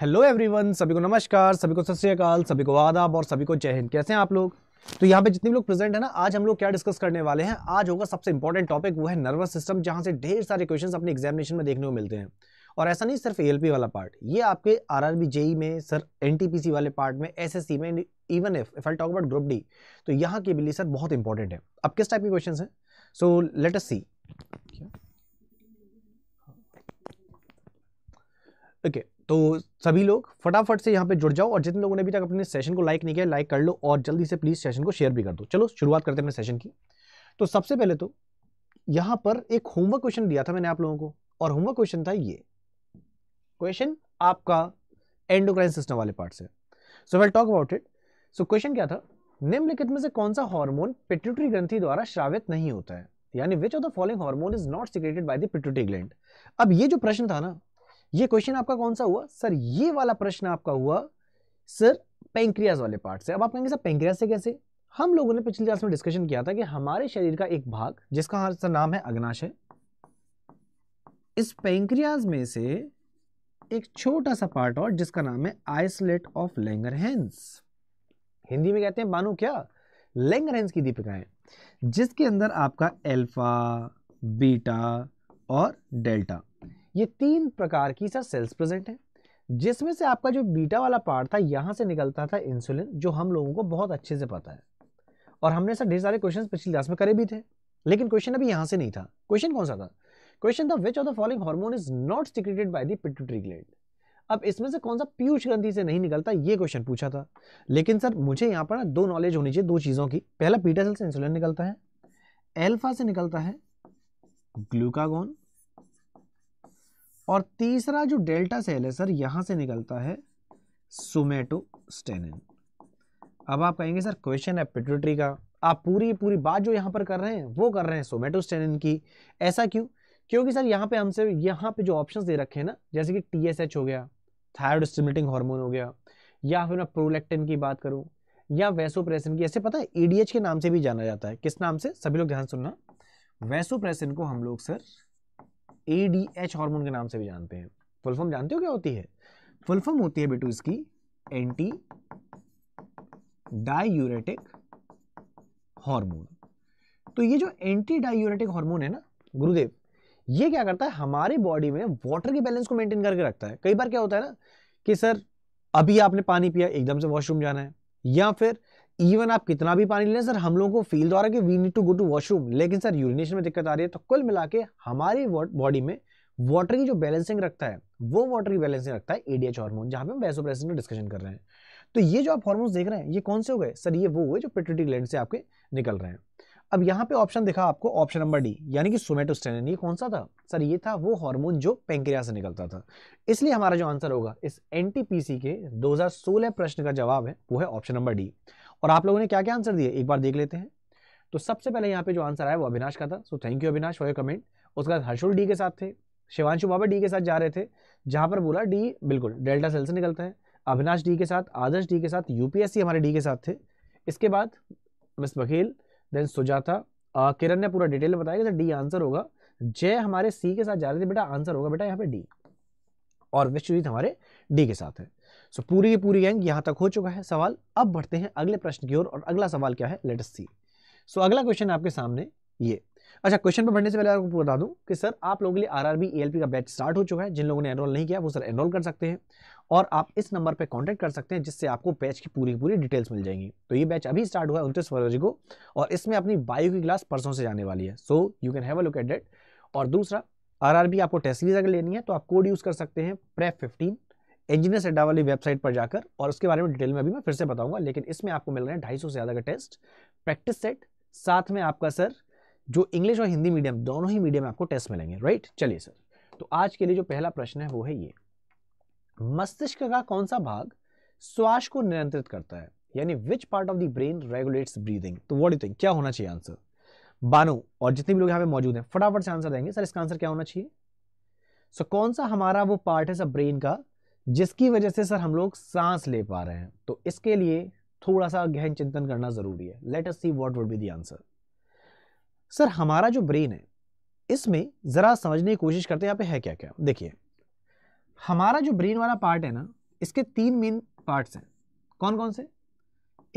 Hello everyone सभी को नमस्कार सभी को सत श्रीकाल सभी को आदाब और सभी को जय हिंद कैसे हैं आप लोग तो यहाँ पे जितने भी लोग प्रेजेंट है ना आज हम लोग क्या डिस्कस करने वाले हैं आज होगा सबसे इंपॉर्टेंट टॉपिक वो है नर्वस सिस्टम जहाँ से ढेर सारे क्वेश्चन अपने एग्जामिनेशन में देखने को मिलते हैं और ऐसा नहीं सिर्फ ए वाला पार्ट ये आपके आर आर e में सर एन वाले पार्ट में एस में even if if I talk about group D तो यहाँ के बिल्ली सर बहुत इंपॉर्टेंट है अब किस टाइप के क्वेश्चन हैं so let's see okay तो सभी लोग फटाफट से यहाँ पे जुड़ जाओ और जितने लोगों ने अभी तक अपने सेशन को लाइक नहीं किया लाइक कर लो और जल्दी से प्लीज़ सेशन को शेयर भी कर दो चलो शुरुआत करते हैं सेशन की तो सबसे पहले तो यहाँ पर एक होमवर्क क्वेश्चन दिया था मैंने आप लोगों को और होमवर्क क्वेश्चन था ये क्वेश्चन आपका एंडोक्राइन सिस्टम वाले पार्ट से so we'll talk about it so question क्या था निम्नलिखित में से कौन सा हार्मोन पिट्यूटरी ग्रंथि द्वारा श्रावित नहीं होता है यानी which of the following hormone is not secreted by the pituitary gland अब ये जो प्रश्न था ना ये क्वेश्चन आपका कौन सा हुआ सर ये वाला प्रश्न आपका हुआ सर पेंक्रियाज वाले पार्ट से अब आप कहेंगे सर पेंक्रियाज से कैसे हम लोगों ने पिछली क्लास में डिस्कशन किया था कि हमारे शरीर का एक भाग जिसका सर नाम है अग्नाशय इस पेंक्रियाज में से एक छोटा सा पार्ट और जिसका नाम है आइसलेट ऑफ लेंगरहेंस हिंदी में कहते हैं बानो क्या हेंस की दीपिकाएं जिसके अंदर आपका एल्फा बीटा और डेल्टा ये तीन प्रकार की सर सेल्स प्रेजेंट हैं जिसमें से आपका जो बीटा वाला पार्ट था यहाँ से निकलता था इंसुलिन जो हम लोगों को बहुत अच्छे से पता है और हमने सर ढेर सारे क्वेश्चन पिछली क्लास में करे भी थे लेकिन क्वेश्चन अभी यहाँ से नहीं था क्वेश्चन कौन सा था क्वेश्चन था which of the following hormone is not secreted by the pituitary gland अब इसमें से कौन सा पीयूष ग्रंथि से नहीं निकलता ये क्वेश्चन पूछा था लेकिन सर मुझे यहाँ पर ना दो नॉलेज होनी चाहिए दो चीज़ों की पहला पीटा सेल से इंसुलिन निकलता है एल्फा से निकलता है ग्लूकागोन और तीसरा जो डेल्टा सेल है सर यहाँ से निकलता है स्टेनिन अब आप कहेंगे सर क्वेश्चन है पिट्यूटरी का आप पूरी पूरी बात जो यहाँ पर कर रहे हैं वो कर रहे हैं स्टेनिन की ऐसा क्यों क्योंकि सर यहाँ पे हमसे यहाँ पे जो ऑप्शंस दे रखे हैं ना जैसे कि टीएसएच हो गया थायराइड स्टिमुलेटिंग हार्मोन हो गया या फिर मैं प्रोलेक्टिन की बात करूँ या वैसोप्रेसिन की ऐसे पता है ईडीएच e के नाम से भी जाना जाता है किस नाम से सभी लोग ध्यान सुनना वैसोप्रेसिन को हम लोग sir A D H hormone के नाम से भी जानते हैं फुलफॉर्म जानते हो क्या होती है फुलफॉर्म होती है बेटू इसकी एंटी डायूरेटिक हार्मोन तो ये जो एंटी डायूरेटिक हार्मोन है ना गुरुदेव ये क्या करता है हमारे बॉडी में वाटर के बैलेंस को मेंटेन करके रखता है कई बार क्या होता है ना कि सर अभी आपने पानी पिया एकदम से वॉशरूम जाना है या फिर इवन आप कितना भी पानी लें सर हम लोगों को फील तो रहा है कि we need to go to washroom लेकिन सर यूरिनेशन में दिक्कत आ रही है तो कुल मिला के हमारी बॉडी में वाटर की जो बैलेंसिंग रखता है वो वाटर की बैलेंसिंग रखता है एडीएच हार्मोन जहां पे हम बेसोप्रेसिन का डिस्कशन कर रहे हैं तो ये जो आप हार्मोन्स देख रहे हैं ये कौन से हो गए सर ये वो हुए जो पिट्यूटरी ग्लैंड से आपके निकल रहे हैं अब यहाँ पे ऑप्शन दिखा आपको ऑप्शन नंबर डी यानी कि सोमेटोस्टेनिन ये कौन सा था सर ये था वो हार्मोन जो पेंक्रिया से निकलता था इसलिए हमारा जो आंसर होगा इस एनटीपीसी के 2016 प्रश्न का जवाब है वो है ऑप्शन नंबर डी और आप लोगों ने क्या क्या आंसर दिए एक बार देख लेते हैं तो सबसे पहले यहाँ पे जो आंसर आया वो अविनाश का था so thank you Avinash for your comment उसके बाद हर्षुल डी के साथ थे शिवांशु बाबा डी के साथ जा रहे थे जहाँ पर बोला डी बिल्कुल डेल्टा सेल से निकलता है अविनाश डी के साथ आदर्श डी के साथ यूपीएससी हमारे डी के साथ थे इसके बाद मिस बघेल देन सुजाता किरण ने पूरा डिटेल में बताया कि डी आंसर होगा जय हमारे सी के साथ जा रहे थे बेटा आंसर होगा बेटा यहाँ पे डी और विश्वजीत हमारे डी के साथ है सो पूरी की पूरी गैंग यहां तक हो चुका है सवाल अब बढ़ते हैं अगले प्रश्न की ओर और अगला सवाल क्या है लेटेस्ट सी सो अगला क्वेश्चन आपके सामने ये अच्छा क्वेश्चन पर बढ़ने से पहले आपको बता दूं कि सर आप लोगों के लिए आरआरबी एएलपी का बैच स्टार्ट हो चुका है जिन लोगों ने एनरोल नहीं किया वो सर एनरोल कर सकते हैं और आप इस नंबर पर कांटेक्ट कर सकते हैं जिससे आपको बैच की पूरी पूरी डिटेल्स मिल जाएंगी तो ये बैच अभी स्टार्ट हुआ है उनतीस फरवरी को और इसमें अपनी बायो की क्लास परसों से जाने वाली है so you can have a look at date और दूसरा बी आपको टेस्ट सीरीज अगर लेनी है तो आप कोड यूज़ कर सकते हैं प्रेप फिफ्टीन इंजीनियर अड्डा वाली वेबसाइट पर जाकर और उसके बारे में डिटेल में अभी मैं फिर से बताऊंगा लेकिन इसमें आपको मिल रहे हैं ढाई से ज़्यादा का टेस्ट प्रैक्टिस सेट साथ में आपका सर जो इंग्लिश और हिंदी मीडियम दोनों ही मीडियम में आपको टेस्ट मिलेंगे राइट चलिए सर तो आज के लिए जो पहला प्रश्न है वो है ये मस्तिष्क का कौन सा भाग श्वास को नियंत्रित करता है यानी which part of the brain regulates breathing तो वॉट यू थिंक क्या होना चाहिए आंसर बानो और जितने भी लोग यहाँ पे मौजूद हैं फटाफट से आंसर देंगे सर इसका आंसर क्या होना चाहिए सो so, कौन सा हमारा वो पार्ट है सर ब्रेन का जिसकी वजह से सर हम लोग सांस ले पा रहे हैं तो इसके लिए थोड़ा सा गहन चिंतन करना ज़रूरी है let us see what would be the answer sir हमारा जो ब्रेन है इसमें ज़रा समझने की कोशिश करते हैं यहाँ पे है क्या क्या देखिए हमारा जो ब्रेन वाला पार्ट है ना इसके तीन मेन पार्ट्स हैं कौन कौन से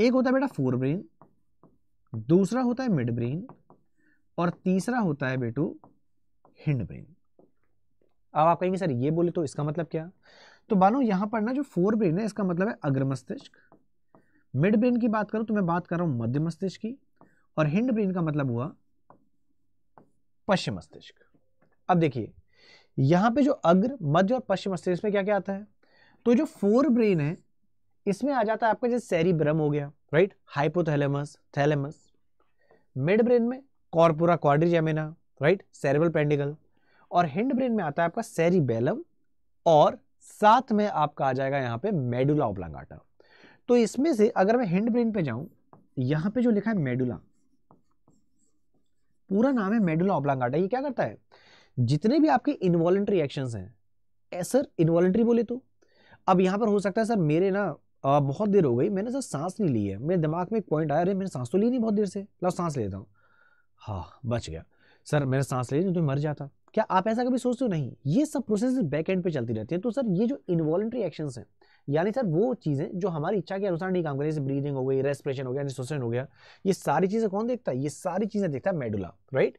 एक होता है बेटा फोर ब्रेन दूसरा होता है मिड ब्रेन और तीसरा होता है बेटू हिंड ब्रेन अब आप कहेंगे सर ये बोले तो इसका मतलब क्या तो बानो यहां पर ना जो फोर ब्रेन है इसका मतलब है अग्र मस्तिष्क मिड ब्रेन की बात करूं तो मैं बात कर रहा हूं मध्य मस्तिष्क की और हिंड ब्रेन का मतलब हुआ पश्चिम मस्तिष्क अब देखिए यहां पे जो अग्र मध्य और पश्चिम मस्तिष्क में क्या क्या आता है तो जो फोर ब्रेन है इसमें आ जाता है आपका जैसे सेरिब्रम हो गया right hypothalamus thalamus midbrain में corpora quadrigemina right cerebral peduncle और हिंड ब्रेन में आता है आपका सेरिबेलम और साथ में आपका आ जाएगा यहाँ पे मेडुला ओब्लांगाटा तो इसमें से अगर मैं हिंड ब्रेन पे जाऊं यहां पे जो लिखा है मेडुला पूरा नाम है मेडुला ओब्लांगाटा ये क्या करता है जितने भी आपके इन्वॉलेंट्री एक्शन हैं सर इन्वॉलेंट्री बोले तो अब यहां पर हो सकता है सर मेरे ना आ, बहुत देर हो गई मैंने सर सांस नहीं ली है मेरे दिमाग में एक पॉइंट आया अरे मैंने सांस तो ली नहीं बहुत देर से लाओ सांस लेता हूँ हाँ बच गया सर मैंने सांस ले ली तो मर जाता क्या आप ऐसा कभी सोचते हो नहीं ये सब प्रोसेस बैक एंड पे चलती रहती है तो सर ये जो इन्वॉलेंट्री एक्शन हैं यानी सर वो चीज़ें जो हमारी इच्छा के अनुसार नहीं काम करें जैसे ब्रीदिंग हो गई रेस्परेशन हो गया निसोसन हो गया ये सारी चीज़ें कौन देखता है ये सारी चीज़ें देखता है मेडुला राइट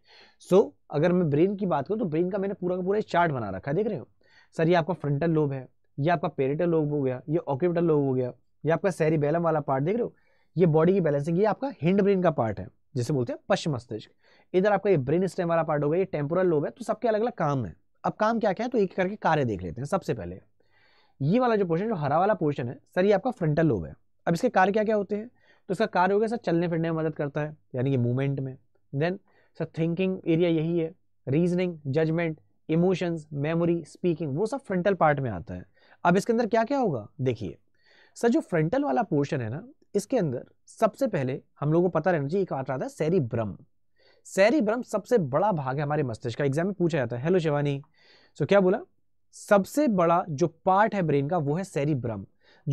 सो so, अगर मैं ब्रेन की बात करूँ तो ब्रेन का मैंने पूरा का पूरा चार्ट बना रखा है देख रहे हो सर ये आपका फ्रंटल लोब है ये आपका पेरिटल लोब हो गया ये ऑक्यूपिटल लोब हो गया ये आपका सैरी वाला पार्ट देख रहे हो ये बॉडी की बैलेंसिंग ये आपका हिंड ब्रेन का पार्ट है जिसे बोलते हैं पश्चिम मस्तिष्क इधर आपका ये ब्रेन स्टेम वाला पार्ट होगा ये टेम्पोरल लोब है तो सबके अलग अलग काम है अब काम क्या क्या है तो एक करके कार्य देख लेते हैं सबसे पहले ये वाला जो पोर्शन जो हरा वाला पोर्शन है सर ये आपका फ्रंटल लोब है अब इसके कार्य क्या क्या होते हैं तो इसका कार्य हो गया सर चलने फिरने में मदद करता है यानी कि मूवमेंट में देन सर थिंकिंग एरिया यही है reasoning judgement emotions memory speaking वो सब फ्रंटल पार्ट में आता है अब इसके अंदर क्या क्या होगा देखिए सर जो फ्रंटल वाला पोर्शन है ना इसके अंदर सबसे पहले हम लोगों को पता रहना चाहिए एक आता है सेरी ब्रम सेरिब्रम सबसे बड़ा भाग है हमारे मस्तिष्क का एग्जाम में पूछा जाता है हेलो शिवानी सो क्या बोला सबसे बड़ा जो पार्ट है ब्रेन का वो है सेरिब्रम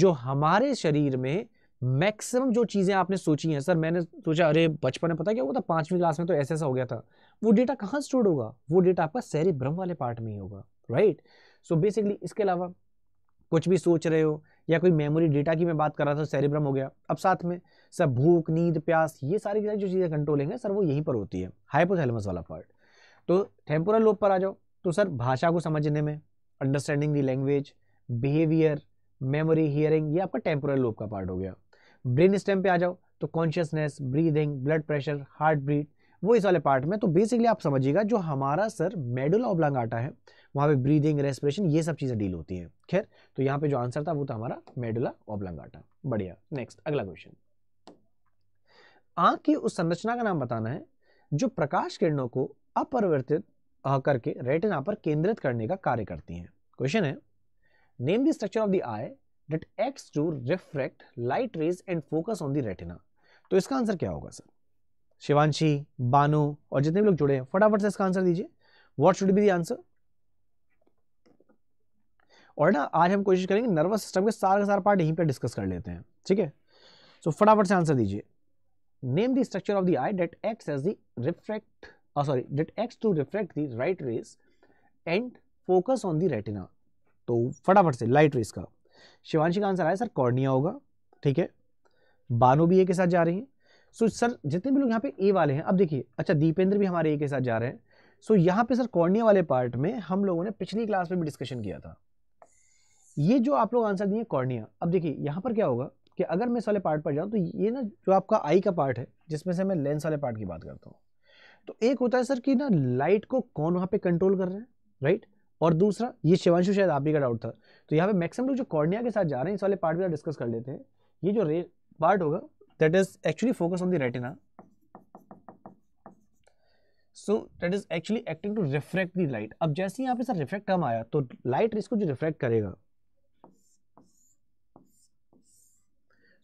जो हमारे शरीर में मैक्सिमम जो चीज़ें आपने सोची हैं सर मैंने सोचा अरे बचपन में पता क्या हुआ था पाँचवीं क्लास में तो ऐसा ऐसा हो गया था वो डेटा कहाँ स्टोर होगा वो डेटा आपका सेरिब्रम वाले पार्ट में ही होगा राइट सो बेसिकली इसके अलावा कुछ भी सोच रहे हो या कोई मेमोरी डेटा की मैं बात कर रहा था सेरिब्रम हो गया अब साथ में सर भूख नींद प्यास ये सारी जो चीज़ें कंट्रोलिंग है सर वो यहीं पर होती है हाइपोथैलेमस वाला पार्ट तो टेम्पोरल लोब पर आ जाओ तो सर भाषा को समझने में understanding the language behaviour memory hearing ये आपका टेम्पोरल लोब का पार्ट हो गया ब्रेन स्टेम पे आ जाओ तो consciousness breathing blood pressure heart beat वो इस वाले पार्ट में तो बेसिकली आप समझिएगा जो हमारा सर मेडुला ओब्लांग आटा है वहाँ पे ब्रीदिंग रेस्पिरेशन ये सब चीज़ें डील होती हैं खैर तो यहाँ पे जो आंसर था वो था हमारा मेडुला ऑबलंगाटा बढ़िया नेक्स्ट अगला क्वेश्चन आँख की उस संरचना का नाम बताना है जो प्रकाश किरणों को अपरिवर्तित करके रेटिना पर केंद्रित करने का कार्य करती हैं क्वेश्चन है name the structure of the eye that acts to refract light rays and focus on the retina तो इसका आंसर क्या होगा सर शिवांशी बानो और जितने भी लोग जुड़े हैं फटाफट से इसका आंसर दीजिए what should be the answer और ना आज हम कोशिश करेंगे नर्वस सिस्टम के सारे सारे पार्ट यहीं पर डिस्कस कर लेते हैं ठीक है सो फटाफट से आंसर दीजिए name the structure of the eye that acts as the refract sorry that acts to refract the light rays and focus on the retina तो फटाफट से लाइट रेस का शिवांशी का आंसर आया सर कॉर्निया होगा ठीक है बानो भी ए के साथ जा रही हैं सो so, सर जितने भी लोग यहाँ पे ए वाले हैं अब देखिए अच्छा दीपेंद्र भी हमारे ए के साथ जा रहे हैं सो so, यहाँ पे सर कॉर्निया वाले पार्ट में हम लोगों ने पिछली क्लास में भी डिस्कशन किया था ये जो आप लोग आंसर दिए कॉर्निया अब देखिए यहाँ पर क्या होगा कि अगर मैं इस वाले पार्ट पर जाऊँ तो ये ना जो आपका आई का पार्ट है जिसमें से मैं लेंस वाले पार्ट की बात करता हूँ तो एक होता है सर कि ना लाइट को कौन वहाँ पे कंट्रोल कर रहे हैं राइट और दूसरा ये शिवांशु शायद आप ही का डाउट था तो यहाँ पे मैक्सिमम लोग जो कॉर्निया के साथ जा रहे हैं इस वाले पार्ट में डिस्कस कर लेते हैं ये जो रे पार्ट होगा that is actually focus on the retina so that is actually acting to refract the light अब जैसे ही यहाँ पे सर रिफ्रैक्ट कम आया तो लाइट इसको जो रिफ्रैक्ट करेगा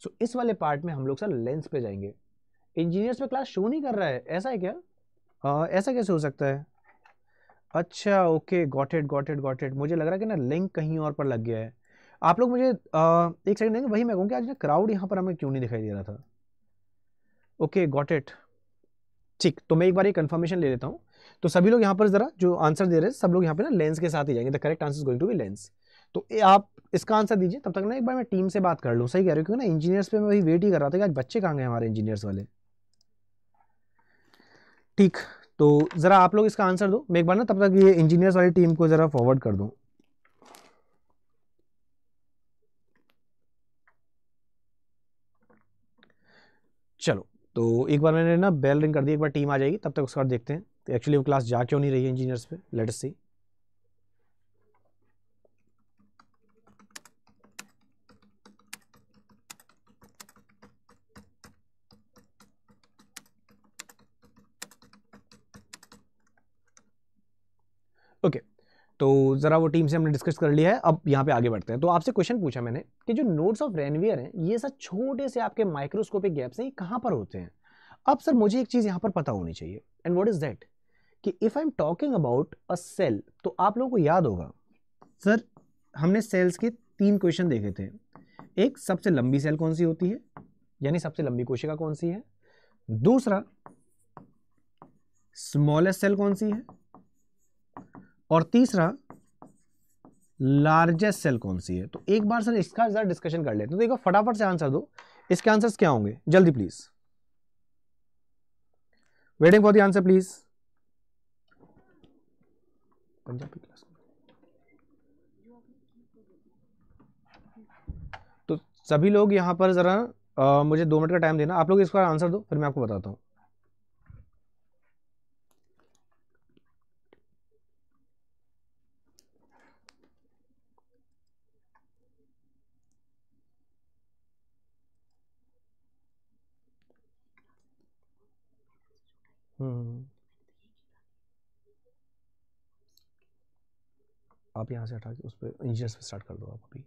सो इस वाले पार्ट में हम लोग सर लेंस पे जाएंगे इंजीनियर्स में क्लास शो नहीं कर रहा है ऐसा है क्या आ, ऐसा कैसे हो सकता है अच्छा ओके गॉटेड गॉटेड गॉटेड मुझे लग रहा है कि ना लिंक कहीं और पर लग गया है आप लोग मुझे आ, एक सेकंड देंगे वही मैं कहूँ कि आज ना क्राउड यहाँ पर हमें क्यों नहीं दिखाई दे रहा था ओके गॉटेड ठीक तो मैं एक बार ये कन्फर्मेशन ले लेता हूँ तो सभी लोग यहाँ पर ज़रा जो आंसर दे रहे हैं सब लोग यहाँ पर ना लेंस के साथ ही जाएंगे the correct answer is going to be lens तो आप इसका आंसर दीजिए तब तक ना एक बार मैं टीम से बात कर लूँ सही कह रहे हो क्योंकि ना इंजीनियर्स पे मैं वही वेट ही कर रहा था कि आज बच्चे कहाँ गए हमारे इंजीनियर्स वाले ठीक तो ज़रा आप लोग इसका आंसर दो मैं एक बार ना तब तक ये इंजीनियर्स वाली टीम को ज़रा फॉरवर्ड कर दूँ चलो तो एक बार मैंने ना बेल रिंग कर दी एक बार टीम आ जाएगी तब तक उसके बाद देखते हैं तो एक्चुअली वो क्लास जा क्यों नहीं रही है इंजीनियर्स पे लेटेस्ट सी ओके तो ज़रा वो टीम से हमने डिस्कस कर लिया है अब यहाँ पे आगे बढ़ते हैं तो आपसे क्वेश्चन पूछा मैंने कि जो नोट्स ऑफ रेनवियर हैं ये सब छोटे से आपके माइक्रोस्कोपिक गैप्स हैं ये कहाँ पर होते हैं अब सर मुझे एक चीज़ यहाँ पर पता होनी चाहिए एंड वॉट इज़ दैट कि if I am talking about a cell तो आप लोगों को याद होगा सर हमने सेल्स के तीन क्वेश्चन देखे थे एक सबसे लंबी सेल कौन सी होती है यानी सबसे लंबी कोशिका कौन सी है दूसरा स्मॉलेस्ट सेल कौन सी है और तीसरा लार्जेस्ट सेल कौन सी है तो एक बार सर इसका ज़रा डिस्कशन कर लेते हैं तो देखो फटाफट से आंसर दो इसके आंसर्स क्या होंगे जल्दी please waiting for the answer please Punjabi class तो सभी लोग यहां पर ज़रा मुझे दो मिनट का टाइम देना आप लोग इसका आंसर दो फिर मैं आपको बताता हूं आप यहाँ से हटा के उस पर इंजीनियर से स्टार्ट कर दो आप अभी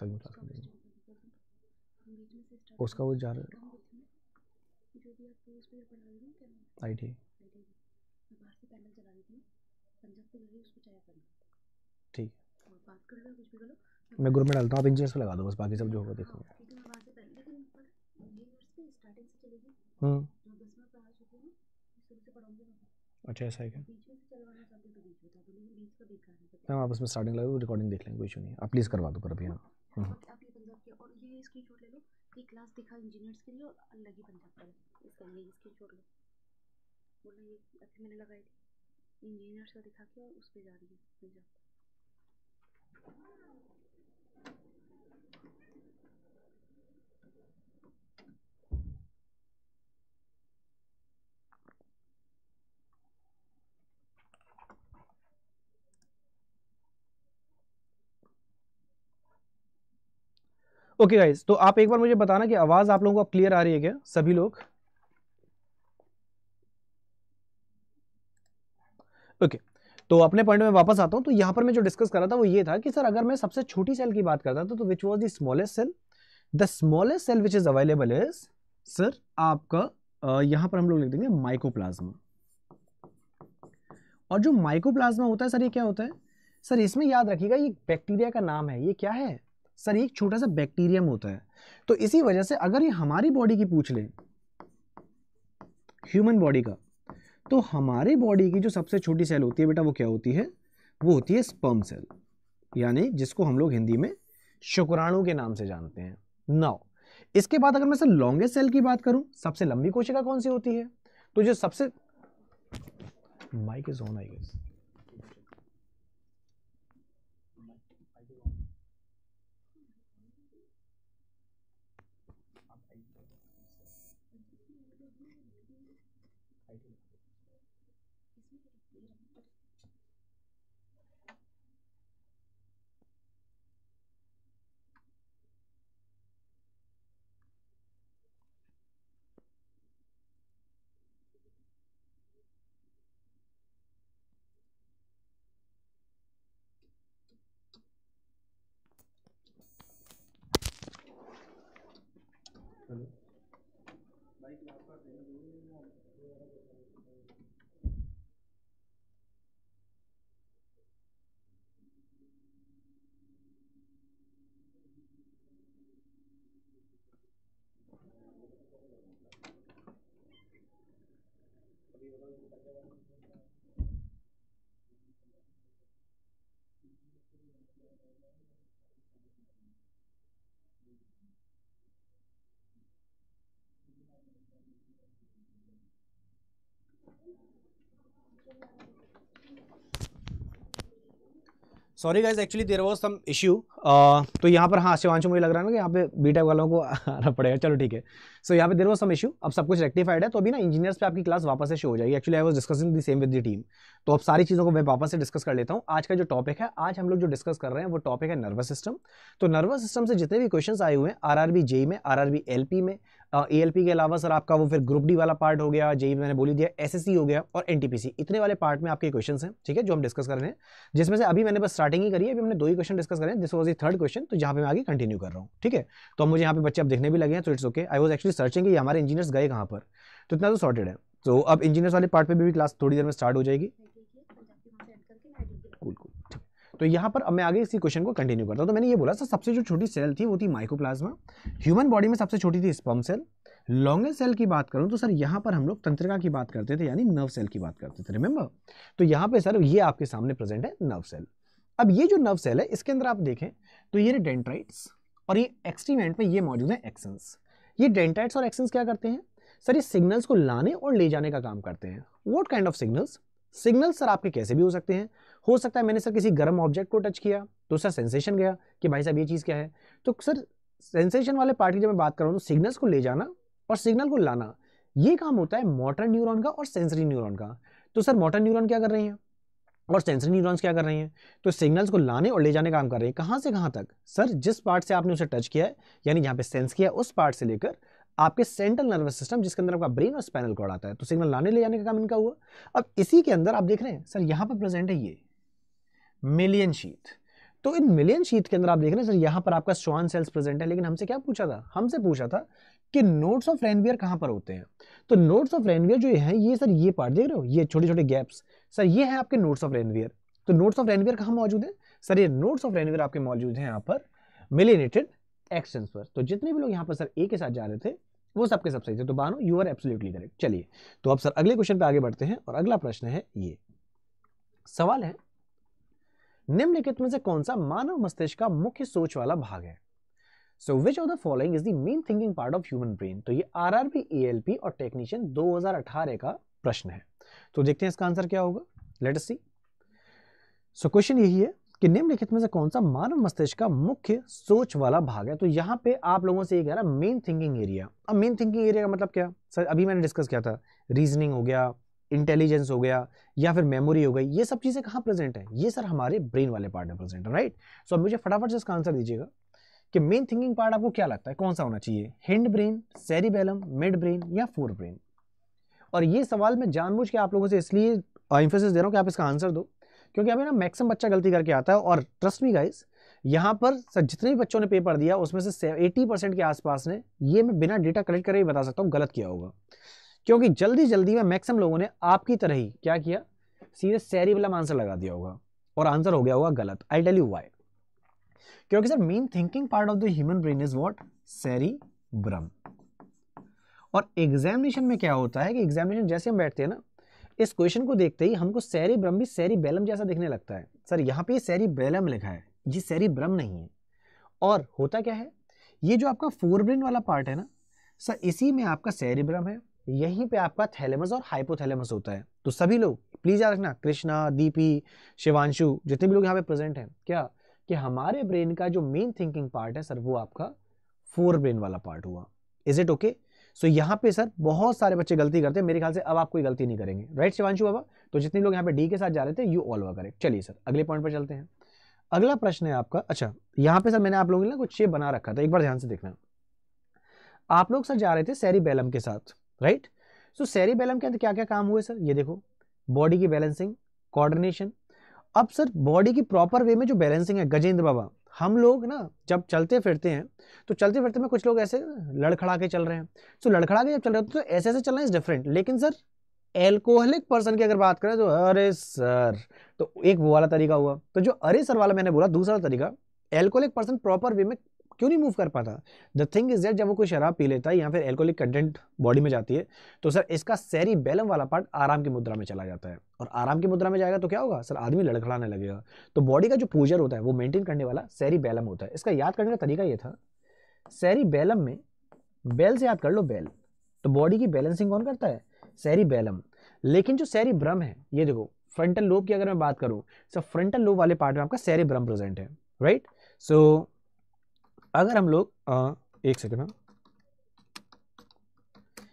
तभी क्लास कर देंगे उसका वो जा रहा आई टी ठीक मैं ग्रुप में डालता हूँ आप इंजीनियर से लगा दो बस बाकी सब जो होगा हाँ, देखोगे हम्म अच्छा ऐसा है क्या मैम आप उसमें स्टार्टिंग लगा रिकॉर्डिंग देख लेंगे कोई इशू नहीं आप प्लीज़ करवा दो पर अभी हाँ इंजीनियर्स अच्छा, हम्म। का दिखा के उस पर जा रही है ओके गाइज तो आप एक बार मुझे बताना कि आवाज़ आप लोगों को क्लियर आ रही है क्या सभी लोग ओके okay. तो अपने पॉइंट में वापस आता हूं तो यहां पर मैं जो डिस्कस कर रहा था वो ये था कि सर अगर मैं सबसे छोटी सेल की बात करता था तो which was the smallest cell the smallest cell which is available is sir आपका यहां पर हम लोग लिख देंगे माइकोप्लाज्मा और जो माइकोप्लाज्मा होता है सर ये क्या होता है सर इसमें याद रखिएगा ये बैक्टीरिया का नाम है ये क्या है सर एक छोटा सा बैक्टीरियम होता है तो इसी वजह से अगर ये हमारी बॉडी की पूछ लें ह्यूमन बॉडी का तो हमारे बॉडी की जो सबसे छोटी सेल होती है बेटा वो क्या होती है वो होती है स्पर्म सेल यानी जिसको हम लोग हिंदी में शुक्राणु के नाम से जानते हैं नाउ इसके बाद अगर मैं सर लॉन्गेस्ट सेल की बात करूं सबसे लंबी कोशिका कौन सी होती है तो जो सबसे mike is on I guess ideal. Sorry guys actually there was some issue तो यहाँ पर हाँ शिवानशु मुझे लग रहा है ना कि यहाँ पे बी टाइप वालों को आना पड़ेगा चलो ठीक है सो so, यहाँ पे देर वॉज सम इशू अब सब कुछ रेक्टिफाइड है तो अभी ना इंजीनियर्स पे आपकी क्लास वापस से शो हो जाएगी actually I was discussing the same with the team तो अब सारी चीज़ों को मैं वापस से डिस्कस कर लेता हूँ आज का जो टॉपिक है आज हम लोग जो डिस्कस कर रहे हैं वो टॉपिक है नर्वस सिस्टम तो नर्वस सिस्टम से जितने भी क्वेश्चन आए हुए हैं आर आर में आर बी एल पी में ए पी के अलावा सर आपका वो फिर ग्रुप डी वाला पार्ट हो गया जेई मैंने बोली दिया एस हो गया और एन इतने वाले पार्ट में आपके क्वेश्चन हैं ठीक है जो हम डिस्कस कर रहे हैं जिसमें से अभी मैंने बस स्टार्टिंग ही करी है अभी हमने दो ही क्वेश्चन डिस्कस करें this was a third question तो जहाँ पे मैं आगे कंटिन्यू कर रहा हूँ ठीक है तो मुझे यहाँ पे बच्चे अब देखने भी लगे हैं तो it's okay I was actually searching कि हमारे इंजीनियर्स गए कहाँ पर तो इतना तो सॉर्टेड है तो अब इंजीनियर्स वाले पार्ट पर भी क्लास थोड़ी देर में स्टार्ट हो जाएगी तो यहाँ पर अब मैं आगे इसी क्वेश्चन को कंटिन्यू करता हूँ तो मैंने ये बोला सर सबसे जो छोटी सेल थी वो थी माइकोप्लाज्मा ह्यूमन बॉडी में सबसे छोटी थी स्पम सेल लॉन्गेस्ट सेल की बात करूँ तो सर यहाँ पर हम लोग तंत्रिका की बात करते थे यानी नर्व सेल की बात करते थे रिमेंबर तो यहाँ पर सर ये आपके सामने प्रेजेंट है नर्व सेल अब ये जो नर्व सेल है इसके अंदर आप देखें तो ये डेंट्राइट्स और ये एक्सट्रीम एंड में ये मौजूद है एक्सेंस ये डेंट्राइट्स और एक्सेंस क्या करते हैं सर ये सिग्नल्स को लाने और ले जाने का काम करते हैं what kind of signals signals sir आपके कैसे भी हो सकते हैं हो सकता है मैंने सर किसी गर्म ऑब्जेक्ट को टच किया तो सर सेंसेशन गया कि भाई साहब ये चीज़ क्या है तो सर सेंसेशन वाले पार्ट की जब मैं बात कर रहा हूँ तो सिग्नल्स को ले जाना और सिग्नल को लाना ये काम होता है मोटर न्यूरॉन का और सेंसरी न्यूरॉन का तो सर मोटर न्यूरॉन क्या कर रही हैं और सेंसरी न्यूरॉन्स क्या कर रहे हैं तो सिग्नल्स को लाने और ले जाने का काम कर रहे हैं कहाँ से कहाँ तक सर जिस पार्ट से आपने उसे टच किया है यानी जहाँ पे सेंस किया है उस पार्ट से लेकर आपके सेंट्रल नर्वस सिस्टम जिसके अंदर आपका ब्रेन और स्पाइनल कॉर्ड आता है तो सिग्नल लाने ले जाने का काम इनका हुआ अब इसी के अंदर आप देख रहे हैं सर यहाँ पर प्रेजेंट है ये मिलियन शीत तो इन मिलियन शीत के अंदर आप देख रहे हैं सर यहाँ पर आपका स्वान सेल्स प्रेजेंट है लेकिन हमसे क्या पूछा था हमसे पूछा था कि नोट्स ऑफ रेनवियर कहाँ पर होते हैं तो नोट्स ऑफ रेनवियर जो है ये सर ये पार्ट देख रहे हो ये छोटे छोटे गैप्स सर ये है आपके नोट्स ऑफ रेनवियर तो नोट्स ऑफ रेनवियर कहाँ मौजूद है सर ये नोट्स ऑफ रेनवियर आपके मौजूद हैं यहाँ पर मिलिनेटेड एक्सटेंस पर तो जितने भी लोग यहाँ पर सर ए के साथ जा रहे थे वो सबके सब सही थे तो Bano you are absolutely correct चलिए तो अब सर अगले क्वेश्चन पे आगे बढ़ते हैं और अगला प्रश्न है ये सवाल है निम्नलिखित में से कौन सा मानव मस्तिष्क का मुख्य सोच वाला भाग है so which of the following is the main thinking part of human brain तो ये आरआरबी एएलपी और टेक्नीशियन 2018 का प्रश्न है तो देखते हैं इसका आंसर क्या होगा लेट सी सो क्वेश्चन यही है कि निम्नलिखित में से कौन सा मानव मस्तिष्क का मुख्य सोच वाला भाग है तो यहाँ पे आप लोगों से ये कह रहा है मेन थिंकिंग एरिया अब मेन थिंकिंग एरिया का मतलब क्या सर अभी मैंने डिस्कस किया था रीजनिंग हो गया इंटेलिजेंस हो गया या फिर मेमोरी हो गई ये सब चीज़ें कहाँ प्रेजेंट है ये सर हमारे ब्रेन वाले पार्ट में प्रेजेंट है राइट सो अब मुझे फटाफट से इसका आंसर दीजिएगा कि मेन थिंकिंग पार्ट आपको क्या लगता है कौन सा होना चाहिए hind brain cerebellum mid brain या फोर ब्रेन और ये सवाल मैं जानबूझ के आप लोगों से इसलिए इंफोसिस दे रहा हूँ कि आप इसका आंसर दो क्योंकि अभी ना मैक्सिमम बच्चा गलती करके आता है और ट्रस्ट मी गाइस यहाँ पर सर जितने भी बच्चों ने पेपर दिया उसमें से एटी परसेंट के आसपास ने ये मैं बिना डेटा कलेक्ट करे ही बता सकता हूँ गलत किया होगा क्योंकि जल्दी जल्दी में मैक्सिमम लोगों ने आपकी तरह ही क्या किया सीधे सैरी वाला आंसर लगा दिया होगा और आंसर हो गया होगा गलत आई टेल यू वाई क्योंकि sir main thinking part of the human brain is what ब्रम और एग्जामिनेशन में क्या होता है कि एग्जामिनेशन जैसे हम बैठते हैं ना इस क्वेश्चन को देखते ही हमको सैरी ब्रह्म भी सैरी बैलम जैसा दिखने लगता है सर यहाँ पे सैरी बैलम लिखा है ये सैरी ब्रह्म नहीं है और होता क्या है ये जो आपका फोर ब्रेन वाला पार्ट है ना सर इसी में आपका सैरी ब्रह्म है यहीं पे आपका थैलेमस और हाइपोथैलेमस होता है तो सभी लोग प्लीज याद रखना कृष्णा दीपी शिवांशु जितने भी लोग यहाँ पे प्रेजेंट हैं क्या कि हमारे ब्रेन का जो मेन थिंकिंग पार्ट है सर वो आपका फोर ब्रेन वाला पार्ट हुआ इज इट ओके सो यहाँ पे सर बहुत सारे बच्चे गलती करते हैं मेरे ख्याल से अब आप कोई गलती नहीं करेंगे राइट right, शिवांशु बाबा तो जितने लोग यहाँ पे डी के साथ जा रहे थे यू ऑल वा करेक्ट चलिए सर अगले पॉइंट पर चलते हैं अगला प्रश्न है आपका अच्छा यहाँ पे सर मैंने आप लोगों ने ना कुछ शेप बना रखा था एक बार ध्यान से देखना आप लोग सर जा रहे थे सैरी बैलम के साथ राइट सो सेरिबेलम के अंदर क्या क्या काम हुए सर ये देखो बॉडी की बैलेंसिंग कोऑर्डिनेशन अब सर बॉडी की प्रॉपर वे में जो बैलेंसिंग है गजेंद्र बाबा हम लोग ना जब चलते फिरते हैं तो चलते फिरते में कुछ लोग ऐसे लड़खड़ा के चल रहे हैं सो लड़खड़ा के जब चल रहे हो तो ऐसे ऐसे चलना इज डिफरेंट लेकिन सर एल्कोहलिक पर्सन की अगर बात करें तो अरे सर तो एक वो वाला तरीका हुआ तो जो अरे सर वाला मैंने बोला दूसरा तरीका एल्कोहलिक पर्सन प्रॉपर वे में क्यों नहीं मूव कर पाता द थिंग इज दैट जब वो कोई शराब पी लेता है या फिर एल्कोहलिक कंटेंट बॉडी में जाती है तो सर इसका सैरी बैलम वाला पार्ट आराम की मुद्रा में चला जाता है और आराम की मुद्रा में जाएगा तो क्या होगा सर आदमी लड़खड़ाने लगेगा तो बॉडी का जो पूजर होता है वो मेंटेन करने वाला सैरी बैलम होता है इसका याद करने का तरीका ये था सैरी बैलम में बैल से याद कर लो बैल तो बॉडी की बैलेंसिंग कौन करता है सैरी बैलम लेकिन जो सैरी भ्रम है ये देखो फ्रंटल लोब की अगर मैं बात करूँ सर फ्रंटल लोब वाले पार्ट में आपका सैरी भ्रम प्रेजेंट है राइट सो so, अगर हम लोग एक सेकेंड हाँ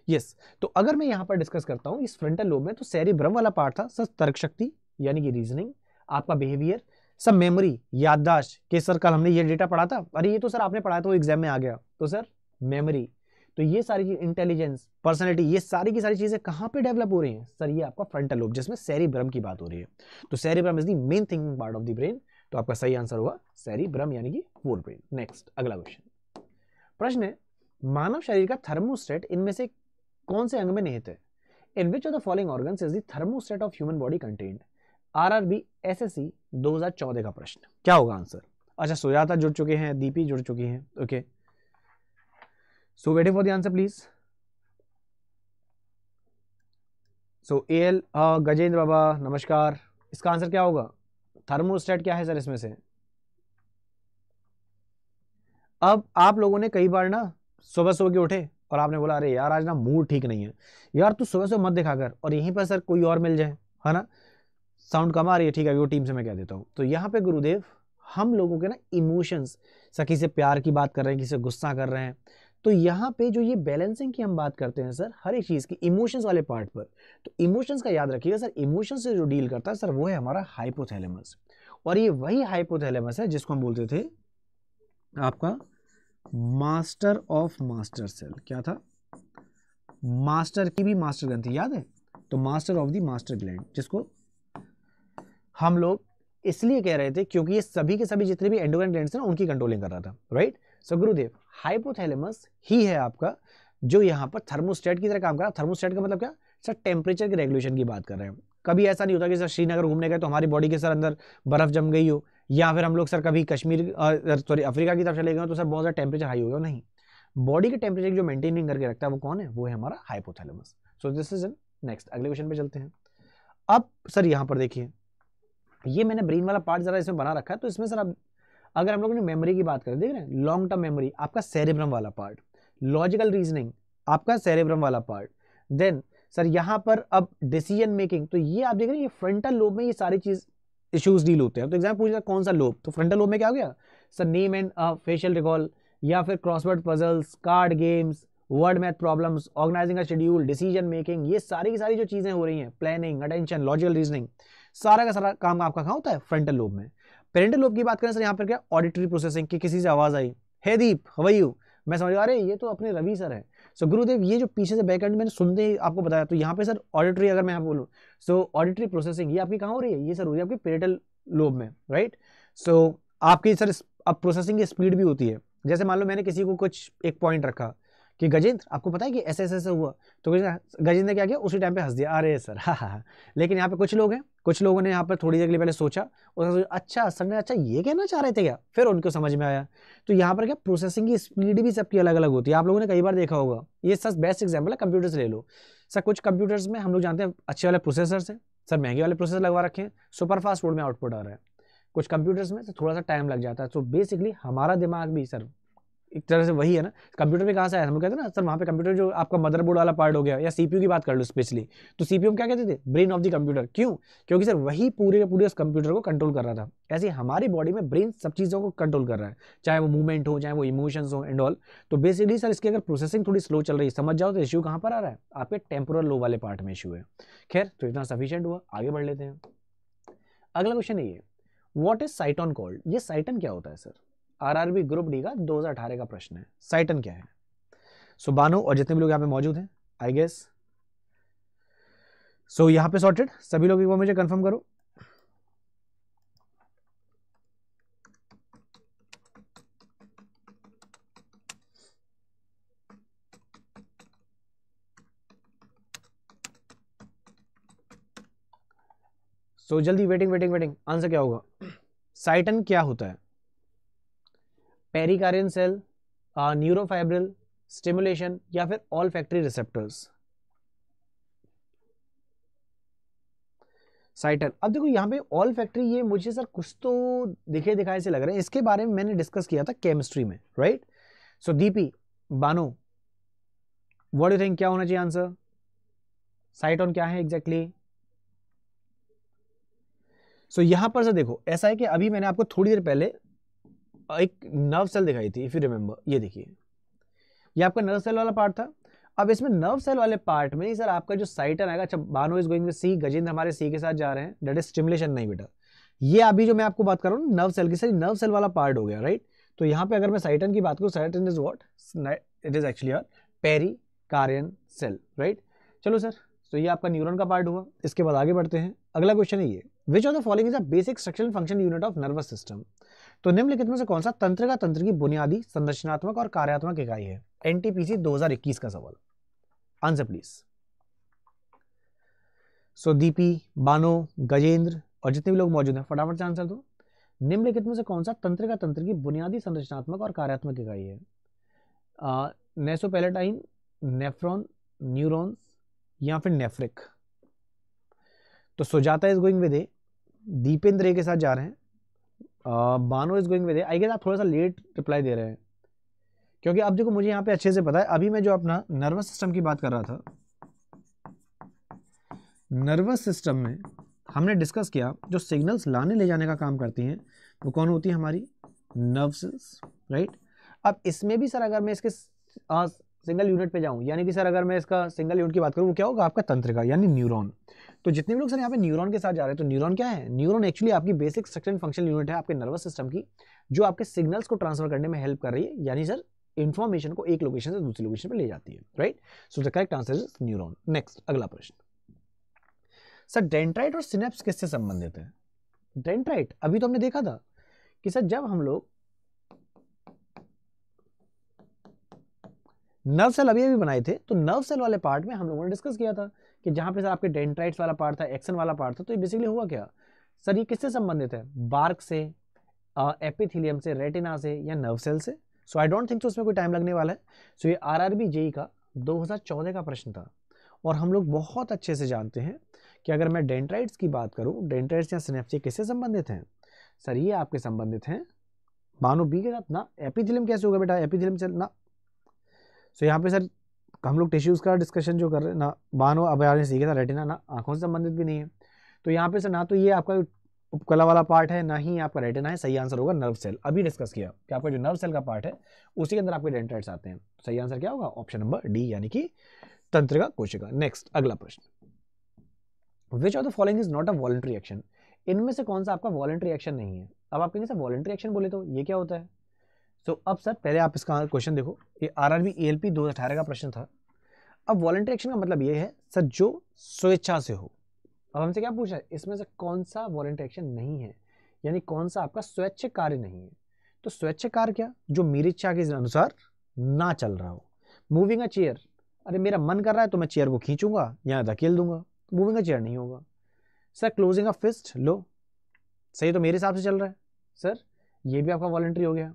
यस तो अगर मैं यहाँ पर डिस्कस करता हूँ इस फ्रंटल लोब में तो सैरी भ्रम वाला पार्ट था सर तर्क शक्ति यानी कि रीजनिंग आपका बिहेवियर सब मेमोरी याददाश्त के सर कल हमने ये डेटा पढ़ा था अरे ये तो सर आपने पढ़ाया था वो एग्जाम में आ गया तो सर मेमोरी तो ये सारी इंटेलिजेंस पर्सनैलिटी ये सारी की सारी चीज़ें कहाँ पे डेवलप हो रही हैं सर ये आपका फ्रंटल लोब जिसमें सैरी भ्रम की बात हो रही है तो cerebrum is the main thinking part of the brain तो आपका सही आंसर होगा सेरिब्रम यानी कि फोर ब्रेन नेक्स्ट अगला क्वेश्चन प्रश्न है मानव शरीर का थर्मोस्टेट इनमें से कौन से अंग में निहित है in which of the following organ is thermostat of human body C दो हजार चौदह का प्रश्न क्या होगा आंसर अच्छा सुजाता जुड़ चुके हैं दीपी जुड़ चुकी हैं okay so waiting for the answer please so एल गजेंद्र बाबा नमस्कार इसका आंसर क्या होगा थर्मोस्टेट क्या है सर इसमें से अब आप लोगों ने कई बार ना सुबह सुबह के उठे और आपने बोला अरे यार आज ना मूड ठीक नहीं है यार तू सुबह सुबह मत दिखा कर और यहीं पर सर कोई और मिल जाए है ना साउंड कम आ रही है ठीक है वो टीम से मैं कह देता हूँ तो यहाँ पे गुरुदेव हम लोगों के ना इमोशंस सर किसी से प्यार की बात कर रहे हैं किसी से गुस्सा कर रहे हैं तो यहाँ पे जो ये बैलेंसिंग की हम बात करते हैं सर हर एक चीज़ की इमोशंस वाले पार्ट पर तो इमोशंस का याद रखिएगा सर इमोशन से जो डील करता है सर वो है हमारा हाइपोथैलेमस और ये वही हाइपोथैलेमस है जिसको हम बोलते थे आपका मास्टर ऑफ मास्टर सेल क्या था मास्टर की भी मास्टर ग्रंथि याद है तो master of the master gland जिसको हम लोग इसलिए कह रहे थे क्योंकि ये सभी के सभी जितने भी एंडोक्राइन ग्लैंड्स हैं उनकी कंट्रोलिंग कर रहा था राइट सो गुरुदेव हाइपोथैलेमस ही है आपका जो यहाँ पर थर्मोस्टेट की तरह काम कर रहा है थर्मोस्टेट का मतलब क्या सर टेम्परेचर के रेगुलेशन की बात कर रहे हैं कभी ऐसा नहीं होता कि सर श्रीनगर घूमने गए तो हमारी बॉडी के सर अंदर बर्फ़ जम गई हो या फिर हम लोग सर कभी कश्मीर सॉरी अफ्रीका की तरफ चले गए तो सर बहुत ज़्यादा टेम्परेचर हाई हो गया नहीं बॉडी के टेम्परेचर जो मेंटेनिंग करके रखता है वो कौन है वो है हमारा hypothalamus so this is in next अगले क्वेश्चन पे चलते हैं अब सर यहाँ पर देखिए ये मैंने ब्रेन वाला पार्ट ज़रा इसमें बना रखा है तो इसमें सर आप अगर हम लोग ने मेमोरी की बात करें देख रहे हैं लॉन्ग टर्म मेमोरी आपका सेरेब्रम वाला पार्ट लॉजिकल रीजनिंग आपका सेरेब्रम वाला पार्ट देन सर यहाँ पर अब डिसीजन मेकिंग तो ये आप देख रहे हैं ये फ्रंटल लोब में ये सारी चीज़ इश्यूज डील होते हैं तो एग्जाम पूछ कौन सा लोब तो फ्रंटल लोब में क्या हो गया sir name and facial recall या फिर crossword puzzles card games word math problems organizing का शेड्यूल डिसीजन मेकिंग ये सारी की सारी जो चीज़ें हो रही हैं प्लानिंग अटेंशन लॉजिकल रीजनिंग सारा का सारा काम आपका कहाँ होता है फ्रंटल लोब में पेरेंटल लोब की बात करें सर यहाँ पर क्या ऑडिटरी प्रोसेसिंग की किसी से आवाज़ आई हे दीप यू मैं समझ अरे ये तो अपने रवि सर है सो so, गुरुदेव ये जो पीछे से बैकएंड मैंने सुनते ही आपको बताया तो यहाँ पे सर ऑडिटरी अगर मैं यहाँ बोलूँ सो ऑडिटरी प्रोसेसिंग ये आपकी कहाँ हो रही है ये सर हो रही है आपकी पेरेटल लोब में राइट सो so, आपकी सर अब प्रोसेसिंग की स्पीड भी होती है जैसे मान लो मैंने किसी को कुछ एक पॉइंट रखा कि गजेंद्र आपको पता है कि ऐसे ऐसे ऐसे हुआ तो गजेंद्र ने क्या किया उसी टाइम पे हंस दिया अरे सर हाँ हाँ हाँ लेकिन यहाँ पे कुछ लोग हैं कुछ लोगों ने यहाँ पर थोड़ी देर के लिए पहले सोचा और सोचा अच्छा सर ने अच्छा ये कहना चाह रहे थे क्या फिर उनको समझ में आया तो यहाँ पर क्या प्रोसेसिंग की स्पीड भी सबकी अलग अलग होती है आप लोगों ने कई बार देखा होगा ये सर बेस्ट एग्जाम्पल है कंप्यूटर्स ले लो सर कुछ कंप्यूटर्स में हम लोग जानते हैं अच्छे वाले प्रोसेसर्स हैं सर महंगे वाले प्रोसेसर लगवा रखे हैं सुपर फास्ट में आउटपुट आ रहा है कुछ कंप्यूटर्स में तो थोड़ा सा टाइम लग जाता है तो बेसिकली हमारा दिमाग भी सर एक तरह से वही है ना कंप्यूटर में कहाँ से आया हम कहते हैं ना सर वहाँ पे कंप्यूटर जो आपका मदरबोर्ड वाला पार्ट हो गया या सीपीयू की बात कर लो स्पेशली तो सीपीयू में क्या कहते थे ब्रेन ऑफ द कंप्यूटर क्यों क्योंकि सर वही पूरे के पूरे उस कंप्यूटर को कंट्रोल कर रहा था ऐसे हमारी बॉडी में ब्रेन सब चीज़ों को कंट्रोल कर रहा है चाहे वो मूवमेंट हो चाहे वो इमोशंस हो एंड ऑल तो बेसिकली सर इसकी अगर प्रोसेसिंग थोड़ी स्लो चल रही है समझ जाओ तो इश्यू कहाँ पर आ रहा है आपके टेम्पोरल लो वाले पार्ट में इशू है खैर तो इतना सफिशियंट हुआ आगे बढ़ लेते हैं अगला क्वेश्चन ये वॉट इज साइटन कॉल्ड ये साइटन क्या होता है सर आरआरबी ग्रुप डी का 2018 का प्रश्न है साइटन क्या है सो so, बानो और जितने भी लोग यहाँ पे मौजूद हैं आई गेस सो यहाँ पे सॉर्टेड सभी लोग एक बार मुझे कंफर्म करो सो so, जल्दी वेटिंग वेटिंग वेटिंग आंसर क्या होगा साइटन क्या होता है पेरिकारियन सेल न्यूरोफाइब्रिल स्टिमुलेशन या फिर ऑल फैक्ट्री रिसेप्टर्स साइटन अब देखो यहाँ पे ऑल फैक्ट्री ये मुझे सर कुछ तो दिखे दिखाए से लग रहे हैं इसके बारे में मैंने डिस्कस किया था केमिस्ट्री में right so Deepi Bano what you think क्या होना चाहिए आंसर साइटन क्या है एग्जैक्टली exactly? सो so, यहां पर सर देखो ऐसा है कि अभी मैंने आपको थोड़ी देर पहले एक नर्व सेल दिखाई थी इफ़ यू रिमेंबर ये देखिए ये आपका नर्व सेल वाला पार्ट था अब इसमें नर्व सेल वाले पार्ट में सर आपका जो साइटन आएगा अच्छा Bano is going C Gajendra हमारे सी के साथ जा रहे हैं डेट इज स्टिमुलेशन नहीं बेटा ये अभी जो मैं आपको बात कर रहा हूँ नर्व सेल की सर नर्व सेल वाला पार्ट हो गया राइट तो यहाँ पे अगर मैं साइटन की बात करूँ cyton is what it is actually are perikaryon cell right चलो सर तो ये आपका न्यूरॉन का पार्ट हुआ इसके बाद आगे बढ़ते हैं अगला क्वेश्चन है ये which of the following is a basic structural function unit of nervous system तो निम्नलिखित में से कौन सा तंत्र का तंत्र की बुनियादी संरचनात्मक और कार्यात्मक इकाई है एनटीपीसी 2021 का सवाल answer please so Deepi Bano Gajendra और जितने भी लोग मौजूद हैं फटाफट से आंसर दो निम्नलिखित में से कौन सा तंत्र का तंत्र की बुनियादी संरचनात्मक और कार्यात्मक इकाई है नेसोपेलेटाइन नेफ्रॉन न्यूरॉन्स या फिर नेफ्रिक तो Sujata is going with A Dipendra के साथ जा रहे हैं Bano is going with I guess आप थोड़ा सा लेट रिप्लाई दे रहे हैं क्योंकि अब देखो मुझे यहाँ पे अच्छे से पता है अभी मैं जो अपना नर्वस सिस्टम की बात कर रहा था नर्वस सिस्टम में हमने डिस्कस किया जो सिग्नल्स लाने ले जाने का काम करती हैं वो कौन होती है हमारी नर्वसेस राइट अब इसमें भी सर अगर मैं इसके uh, सिंगल यूनिट पे जाऊँ यानी कि सर अगर मैं इसका सिंगल यूनिट की बात करूँ क्या होगा आपका तंत्र का यानी न्यूरॉन तो जितने भी लोग सर यहाँ पे न्यूरॉन के साथ जा रहे हैं तो न्यूरॉन क्या है न्यूरॉन एक्चुअली आपकी बेसिक स्ट्रक्चर फंक्शन यूनिट है आपके नर्वस सिस्टम की जो आपके सिग्नल्स को ट्रांसफर करने में हेल्प कर रही है यानी सर इन्फॉर्मेशन को एक लोकेशन से दूसरी लोकेशन पर ले जाती है right so the correct answer is neuron next अगला प्रश्न सर डेंट्राइट और सिनेप्स किससे संबंधित है डेंट्राइट अभी तो हमने देखा था कि सर जब हम लोग नर्व सेल अभी अभी बनाए थे तो नर्व सेल वाले पार्ट में हम लोगों ने डिस्कस किया था कि जहाँ पे सर आपके डेंट्राइट्स वाला पार्ट था एक्शन वाला पार्ट था तो ये बेसिकली हुआ क्या सर ये किससे संबंधित है बार्क से एपिथिलियम से रेटिना से या नर्व सेल से सो आई डोंट थिंक तो उसमें कोई टाइम लगने वाला है सो so, ये आर आर जेई का दो का प्रश्न था और हम लोग बहुत अच्छे से जानते हैं कि अगर मैं डेंट्राइट्स की बात करूँ डेंट्राइट्स या सिनेप्सी किससे संबंधित हैं सर ये आपके संबंधित हैं मानो बी के साथ ना एपिथिलियम कैसे होगा बेटा एपिथिलियम से ना सो यहाँ पे सर हम लोग टिश्यूज़ का डिस्कशन जो कर रहे हैं ना बान और अब आपने सीखे था रेटिना ना आंखों से संबंधित भी नहीं है तो यहाँ पे सर ना तो ये आपका उपकला वाला पार्ट है ना ही आपका रेटिना है सही आंसर होगा नर्व सेल अभी डिस्कस किया कि आपका जो नर्व सेल का पार्ट है उसी के अंदर आपके डेंटाइट्स आते हैं सही आंसर क्या होगा ऑप्शन नंबर डी यानी कि तंत्र का कोशिका नेक्स्ट अगला प्रश्न which of the following is not a voluntary action इनमें से कौन सा आपका वॉलेंट्री एक्शन नहीं है अब आप कहेंगे सर वॉलेंट्री एक्शन बोले तो ये क्या होता है सो so, अब सर पहले आप इसका क्वेश्चन देखो ये R R B L P दो का प्रश्न था अब वॉल्ट्री एक्शन का मतलब ये है सर जो स्वेच्छा से हो अब हमसे क्या पूछा है इसमें से कौन सा वॉल्ट्री एक्शन नहीं है यानी कौन सा आपका स्वैच्छिक कार्य नहीं है तो स्वैच्छिक कार्य क्या जो मेरी इच्छा के अनुसार ना चल रहा हो मूविंग अ चेयर अरे मेरा मन कर रहा है तो मैं चेयर को खींचूंगा या धकेल दूंगा मूविंग अ चेयर नहीं होगा सर क्लोजिंग अ फिस्ट लो सही तो मेरे हिसाब से चल रहा है सर ये भी आपका वॉल्ट्री हो गया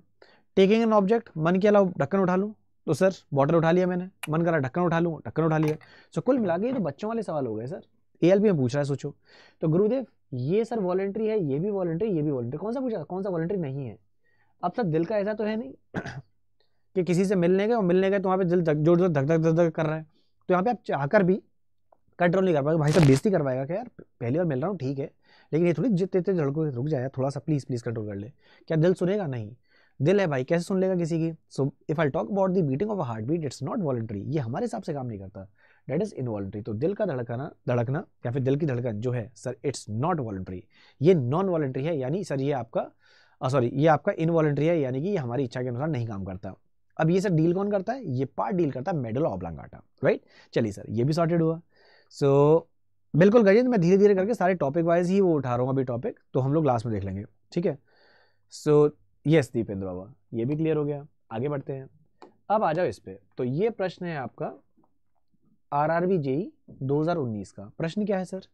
टेकिंग एन ऑब्जेक्ट मन के अलावा ढक्कन उठा लूँ तो सर बॉटल उठा लिया मैंने मन करा ढक्कन उठा लूँ ढक्कन उठा लिया सो कुल मिला के तो बच्चों वाले सवाल हो गए सर ए में पूछ रहा है सोचो तो गुरुदेव ये सर वॉलेंट्री है ये भी वॉलेंट्री ये भी वॉलेंट्री कौन सा पूछा कौन सा वॉलेंट्री नहीं है अब सर दिल का ऐसा तो है नहीं कि किसी से मिलने गए और मिलने गए तो वहाँ पे दिल जोर जोर धक धक धक धक कर रहा है तो यहाँ पे आप चाहकर भी कंट्रोल नहीं कर पाएगा भाई साहब बेजती करवाएगा क्या यार पहली बार मिल रहा हूँ ठीक है लेकिन ये थोड़ी जितने इतने झड़को रुक जाए थोड़ा सा प्लीज़ प्लीज़ कंट्रोल कर ले क्या दिल सुनेगा नहीं दिल है भाई कैसे सुन लेगा किसी की so if I talk about the beating of a heart beat it's not voluntary ये हमारे हिसाब से काम नहीं करता डेट इज इनवॉलेंट्री तो दिल का धड़कना धड़कना या फिर दिल की धड़कन जो है सर इट्स नॉट वॉलेंट्री ये नॉन वॉलेंट्री है यानी सर ये आपका सॉरी ये आपका इनवॉलेंट्री है यानी कि ये हमारी इच्छा के अनुसार नहीं काम करता अब ये सर डील कौन करता है ये पार्ट डील करता है मेडल ऑब्लांगाटा राइट चलिए सर ये भी सॉर्टेड हुआ सो so, बिल्कुल गजेंद मैं धीरे धीरे करके सारे टॉपिक वाइज ही वो उठा रहा हूँ अभी टॉपिक तो हम लोग लास्ट में देख लेंगे ठीक है so so, yes Dipendra Baba ये भी क्लियर हो गया आगे बढ़ते हैं अब आ जाओ इस पर तो ये प्रश्न है आपका आर आर बी जेई दो का प्रश्न क्या है sir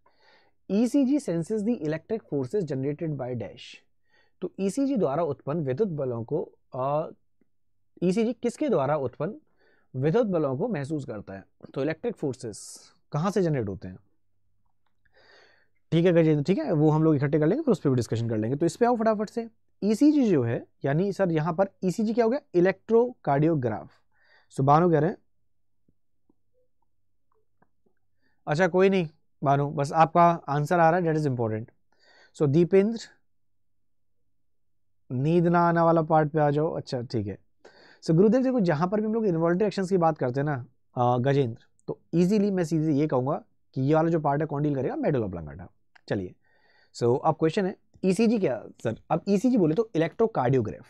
ECG senses the electric forces generated by dash तो ईसीजी e द्वारा उत्पन्न विद्युत बलों को ईसीजी e किसके द्वारा उत्पन्न विद्युत बलों को महसूस करता है तो इलेक्ट्रिक फोर्सेस कहाँ से जनरेट होते हैं ठीक है गजेंद्र ठीक है वो हम लोग इकट्ठे कर लेंगे फिर उस पर भी डिस्कशन कर लेंगे तो इस पर आओ फटाफट से ईसीजी e जो है यानी सर यहां पर ईसीजी e क्या हो गया इलेक्ट्रोकार्डियोग्राफ सो बानो कह रहे हैं अच्छा कोई नहीं बानो बस आपका आंसर आ रहा है that is important so Dipendra नींद ना आने वाला पार्ट पे आ जाओ अच्छा ठीक है सो so, गुरुदेव देखो जहां पर भी हम लोग इन्वॉल्ट्री एक्शन की बात करते हैं ना गजेंद्र तो इजीली मैं सीधे ये कहूंगा कि ये वाला जो पार्ट है कौन डील करेगा मेडल ऑफ लंगाटा चलिए सो so, अब क्वेश्चन है ईसीजी e क्या सर अब ईसीजी e बोले तो इलेक्ट्रोकार्डियोग्राफ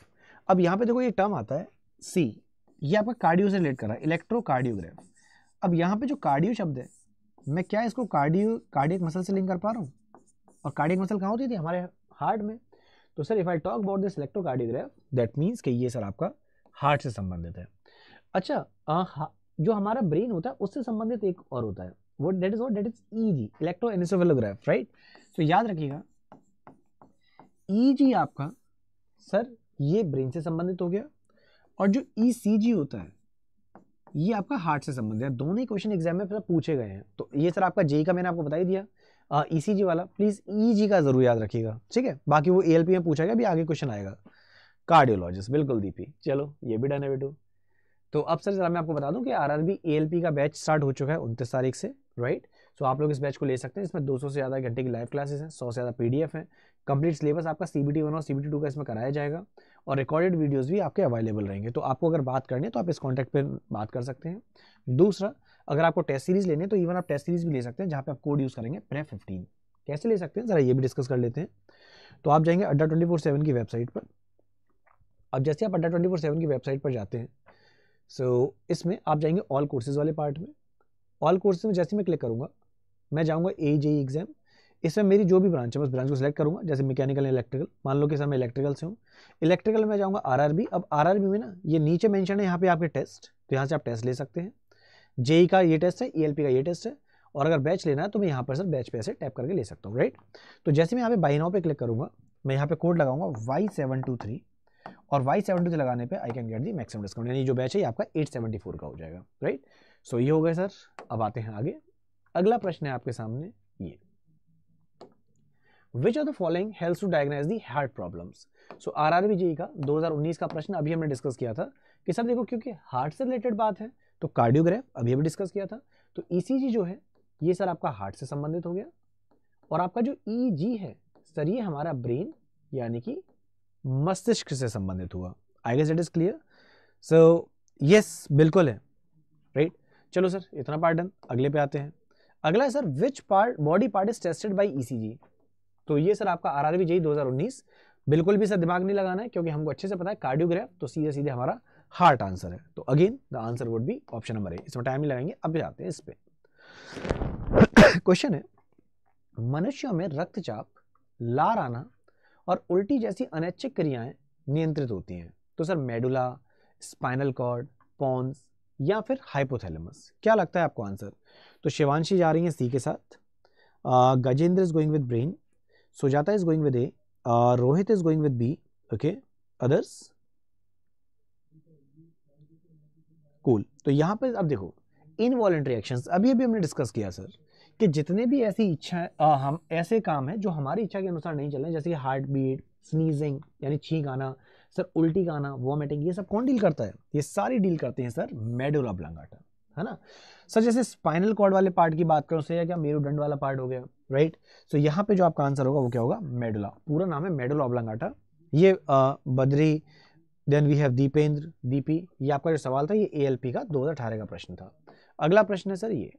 अब यहाँ पे देखो ये टर्म आता है सी ये आपका कार्डियो से रिलेट कर रहा है इलेक्ट्रोकार्डियोग्राफ अब यहाँ पे जो कार्डियो शब्द है मैं क्या इसको कार्डियो कार्डियक मसल से लिंक कर पा रहा हूँ और कार्डियक मसल कहाँ होती थी हमारे हार्ट में तो sir if I talk about this electrocardiograph that means कि ये सर आपका हार्ट से संबंधित है अच्छा आ, जो हमारा ब्रेन होता है उससे संबंधित एक और होता है वो that is what that is E G electroencephalograph right तो याद रखिएगा ईजी e जी आपका सर ये ब्रेन से संबंधित हो गया और जो ई सी जी होता है ये आपका हार्ट से संबंधित है दोनों ही क्वेश्चन एग्जाम में पूछे गए हैं तो ये सर आपका जेई का मैंने आपको बता ही दिया ई सी जी वाला प्लीज़ ई जी का ज़रूर याद रखिएगा ठीक है बाकी वो ए एल पी में पूछा गया अभी आगे क्वेश्चन आएगा कार्डियोलॉजिस्ट बिल्कुल दीपी चलो ये भी डन है बेटू तो अब सर जरा मैं आपको बता दूं कि आरआरबी एएलपी का बैच स्टार्ट हो चुका है उनतीस तारीख से राइट सो आप लोग इस बैच को ले सकते हैं इसमें 200 से ज़्यादा घंटे की लाइव क्लासेस हैं 100 से ज़्यादा पीडीएफ हैं कंप्लीट सिलेबस आपका सी बी टी वन और सी बी टी टू का इसमें कराया जाएगा और रिकॉर्डेड वीडियोज़ भी आपके अवेलेबल रहेंगे तो आपको अगर बात करनी है तो आप इस कॉन्टैक्ट पर बात कर सकते हैं दूसरा अगर आपको टेस्ट सीरीज़ लेनी है तो इवन आप टेस्ट सीरीज़ भी ले सकते हैं जहाँ पर आप कोड यूज़ करेंगे प्रे फिफ्टीन कैसे ले सकते हैं ज़रा ये भी डिस्कस कर लेते हैं तो आप जाएंगे अड्डा ट्वेंटी फोर सेवन की वेबसाइट पर अब जैसे आप अड्डा ट्वेंटी फोर सेवन की वेबसाइट पर जाते हैं सो so, इसमें आप जाएंगे ऑल कोर्सेज़ वाले पार्ट में ऑल कोर्सेज में जैसे मैं क्लिक करूँगा मैं जाऊँगा ए जे एग्ज़ाम इसमें मेरी जो भी ब्रांच है मैं उस ब्रांच को सिलेक्ट करूँगा जैसे मैकेनिकल इलेक्ट्रिकल मान लो कि सर मैं इलेक्ट्रिकल से हूँ इलेक्ट्रिकल में जाऊँगा बी अब आरआरबी में ना ये नीचे मैंशन है यहाँ पे आपके टेस्ट तो यहाँ से आप टेस्ट ले सकते हैं जेई e का ये टेस्ट है ई e का ये टेस्ट है और अगर बैच लेना है तो मैं यहाँ पर सर बैच पे ऐसे टैप करके ले सकता हूँ राइट तो जैसे मैं यहाँ पे बाई पे क्लिक करूँगा मैं यहाँ पे कोड लगाऊंगा वाई सेवन टू थ्री और वाई सेवन टू थ्री लगाने पे I can get the maximum discount यानी जो बैच है ये आपका एट सेवेंटी फोर का हो जाएगा राइट सो ये हो गया सर अब आते हैं आगे अगला प्रश्न है आपके सामने ये which are the following helps to diagnose the heart problems so R R B G का 2019 का प्रश्न अभी हमने डिस्कस किया था कि सर देखो क्योंकि हार्ट से रिलेटेड बात है तो कार्डियोग्राफ अभी अभी डिस्कस किया था तो ई जो है ये सर आपका हार्ट से संबंधित हो गया और आपका जो ई e है सर ये हमारा ब्रेन यानी कि मस्तिष्क से संबंधित हुआ I guess it is clear so yes बिल्कुल है राइट right? चलो सर इतना पार्ट डन अगले पे आते हैं अगला है sir which part body part is tested by E तो ये सर आपका आर आर बी जेई दो बिल्कुल भी सर दिमाग नहीं लगाना है क्योंकि हमको अच्छे से पता है कार्डियोग्राफ तो सीधे सीधे हमारा हार्ट आंसर है तो again the answer would be option number A इसमें टाइम नहीं लगाएंगे अब जाते हैं इस पर क्वेश्चन है मनुष्यों में रक्तचाप लार आना और उल्टी जैसी अनैच्छिक क्रियाएं नियंत्रित होती हैं तो sir medulla spinal cord pons या फिर हाइपोथैलेमस क्या लगता है आपको आंसर तो शिवानशी जा रही हैं सी के साथ Gajendra is going with brain Sujata is going with A, uh, Rohit is going with B, okay, others? Cool cool. तो यहाँ पर अब देखो इनवॉलेंट्री एक्शंस अभी अभी हमने डिस्कस किया सर कि जितने भी ऐसी इच्छा आ, हम ऐसे काम हैं जो हमारी इच्छा के अनुसार नहीं चल रहे जैसे कि हार्ट बीट स्नीजिंग यानी छींक आना सर उल्टी आना वॉमिटिंग ये सब कौन डील करता है ये सारी डील करते हैं सर मेडोला ब्लांगाटा है ना सर जैसे स्पाइनल कॉर्ड वाले पार्ट की बात करो से या क्या मेरुदंड वाला पार्ट हो गया राइट सो यहाँ पे जो आपका आंसर होगा वो क्या होगा मेडुला पूरा नाम है मेडुला ऑबलंगाटा ये आ, Badri then we have Dipendra Dipi ये आपका जो सवाल था ये पी का अठारह का प्रश्न था अगला प्रश्न है सर ये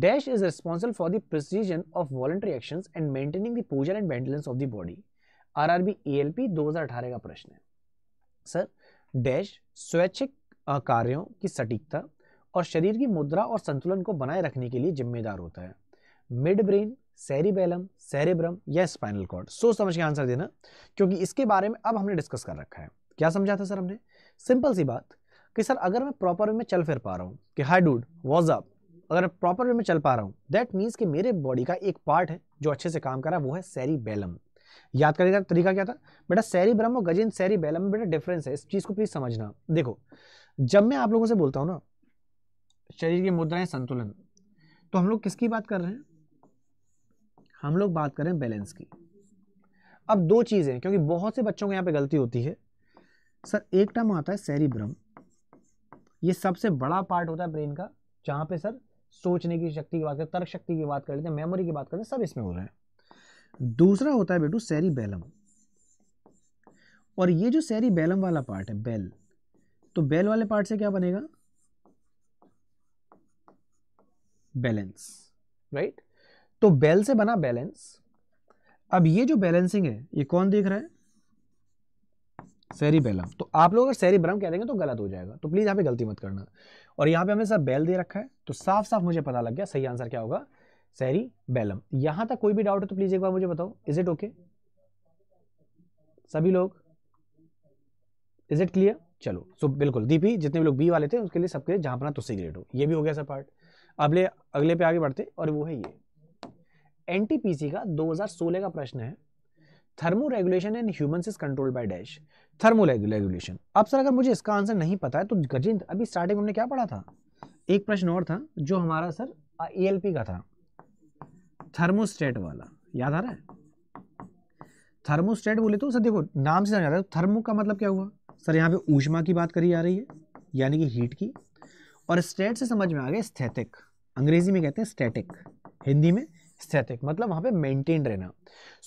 dash is responsible for the precision of voluntary action and maintaining the posture and maintenance of the body R R B A L P दो का प्रश्न है सर डैश स्वैच्छिक कार्यों की सटीकता और शरीर की मुद्रा और संतुलन को बनाए रखने के लिए जिम्मेदार होता है मिड ब्रेन सेरिबेलम सेरेब्रम या स्पाइनल कॉर्ड सोच समझ के आंसर देना क्योंकि इसके बारे में अब हमने डिस्कस कर रखा है क्या समझा था सर हमने सिंपल सी बात कि सर अगर मैं प्रॉपर वे में चल फिर पा रहा हूँ कि हाई डूड वॉजअप अगर प्रॉपर वे में चल पा रहा हूँ दैट मीन्स कि मेरे बॉडी का एक पार्ट है जो अच्छे से काम कर रहा है वो है सेरिबेलम याद करने का तरीका क्या था बेटा सेरिब्रम और गजेंद्र सेरिबेलम में बेटा डिफरेंस है इस चीज़ को प्लीज़ समझना देखो जब मैं आप लोगों से बोलता हूँ ना शरीर की मुद्राएं संतुलन तो हम लोग किसकी बात कर रहे हैं हम लोग बात करें बैलेंस की अब दो चीज़ें क्योंकि बहुत से बच्चों को यहाँ पे गलती होती है सर एक टर्म आता है सेरिब्रम ये सबसे बड़ा पार्ट होता है ब्रेन का जहाँ पे सर सोचने की शक्ति की बात करें तर्क शक्ति की बात कर लेते हैं मेमोरी की बात करते हैं सब इसमें हो रहे हैं दूसरा होता है बेटू बैलम और ये जो बैलम वाला पार्ट है बेल तो बेल वाले पार्ट से क्या बनेगा बैलेंस राइट तो बेल से बना बैलेंस अब ये जो बैलेंसिंग है ये कौन देख रहा है सेरिबेलम तो आप लोग अगर सेरिब्रम कह देंगे तो गलत हो जाएगा तो प्लीज़ यहां पे गलती मत करना और यहां पे हमने सब बेल दे रखा है तो साफ साफ मुझे पता लग गया सही आंसर क्या होगा सैरी बैलम यहां तक कोई भी डाउट है तो प्लीज़ एक बार मुझे बताओ इज इट ओके सभी लोग इज इट क्लियर चलो सो so, बिल्कुल दीपी जितने भी लोग बी वाले थे उसके लिए सबके लिए जहाँ अपना तुस्से तो ग्रेड हो ये भी हो गया सर पार्ट अगले अगले पे आगे बढ़ते और वो है ये एनटीपीसी का 2016 का प्रश्न है thermoregulation and human is controlled by dash thermoregulation अब सर अगर मुझे इसका आंसर नहीं पता है तो गजेंद्र अभी स्टार्टिंग हमने क्या पढ़ा था एक प्रश्न और था जो हमारा सर ए का था थर्मोस्टेट वाला याद आ रहा है थर्मोस्टेट बोले तो सर देखो नाम से जाना थर्मो तो का मतलब क्या हुआ सर यहाँ पे ऊष्मा की बात करी जा रही है यानी कि हीट की और स्टेट से समझ में आ गया स्थैतिक अंग्रेजी में कहते हैं स्टैटिक हिंदी में स्थैतिक मतलब वहाँ पे मेंटेन रहना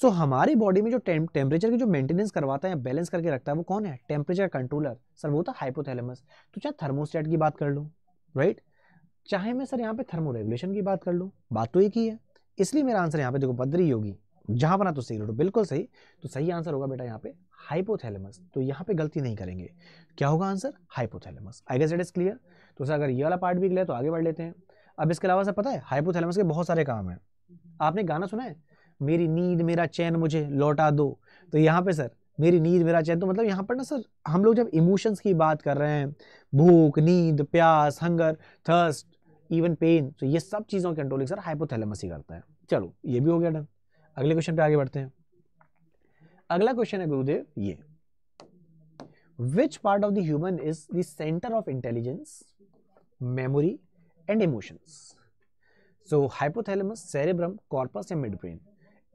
सो so, हमारी बॉडी में जो टेम्परेचर की जो मेंटेनेंस करवाता है बैलेंस करके रखता है वो कौन है टेम्परेचर कंट्रोलर सर वो था हाइपोथैलेमस तो चाहे थर्मोस्टेट की बात कर लूँ राइट right? चाहे मैं सर यहाँ पे रेगुलेशन की बात कर लूँ बात तो एक ही है इसलिए मेरा आंसर यहाँ पे देखो बद्री होगी जहाँ बना तो सही रोड बिल्कुल सही तो सही आंसर होगा बेटा यहाँ पे हाइपोथैलेमस तो यहाँ पे गलती नहीं करेंगे क्या होगा answer hypothalamus I guess it is clear तो सर अगर ये वाला पार्ट भी क्लियर तो आगे बढ़ लेते हैं अब इसके अलावा सर पता है हाइपोथैलेमस के बहुत सारे काम हैं आपने गाना सुना है मेरी नींद मेरा चैन मुझे लौटा दो तो यहाँ पे सर मेरी नींद मेरा चैन तो मतलब यहाँ पर ना सर हम लोग जब इमोशंस की बात कर रहे हैं भूख नींद प्यास हंगर थर्स्ट इवन पेन तो ये सब चीज़ों के कंट्रोलिंग सर हाइपोथैलेमस ही करता है चलो ये भी हो गया डन अगले क्वेश्चन पे आगे बढ़ते हैं अगला क्वेश्चन है गुरुदेव ये which part of the human is the centre of intelligence memory and emotions so hypothalamus cerebrum corpus या मिड ब्रेन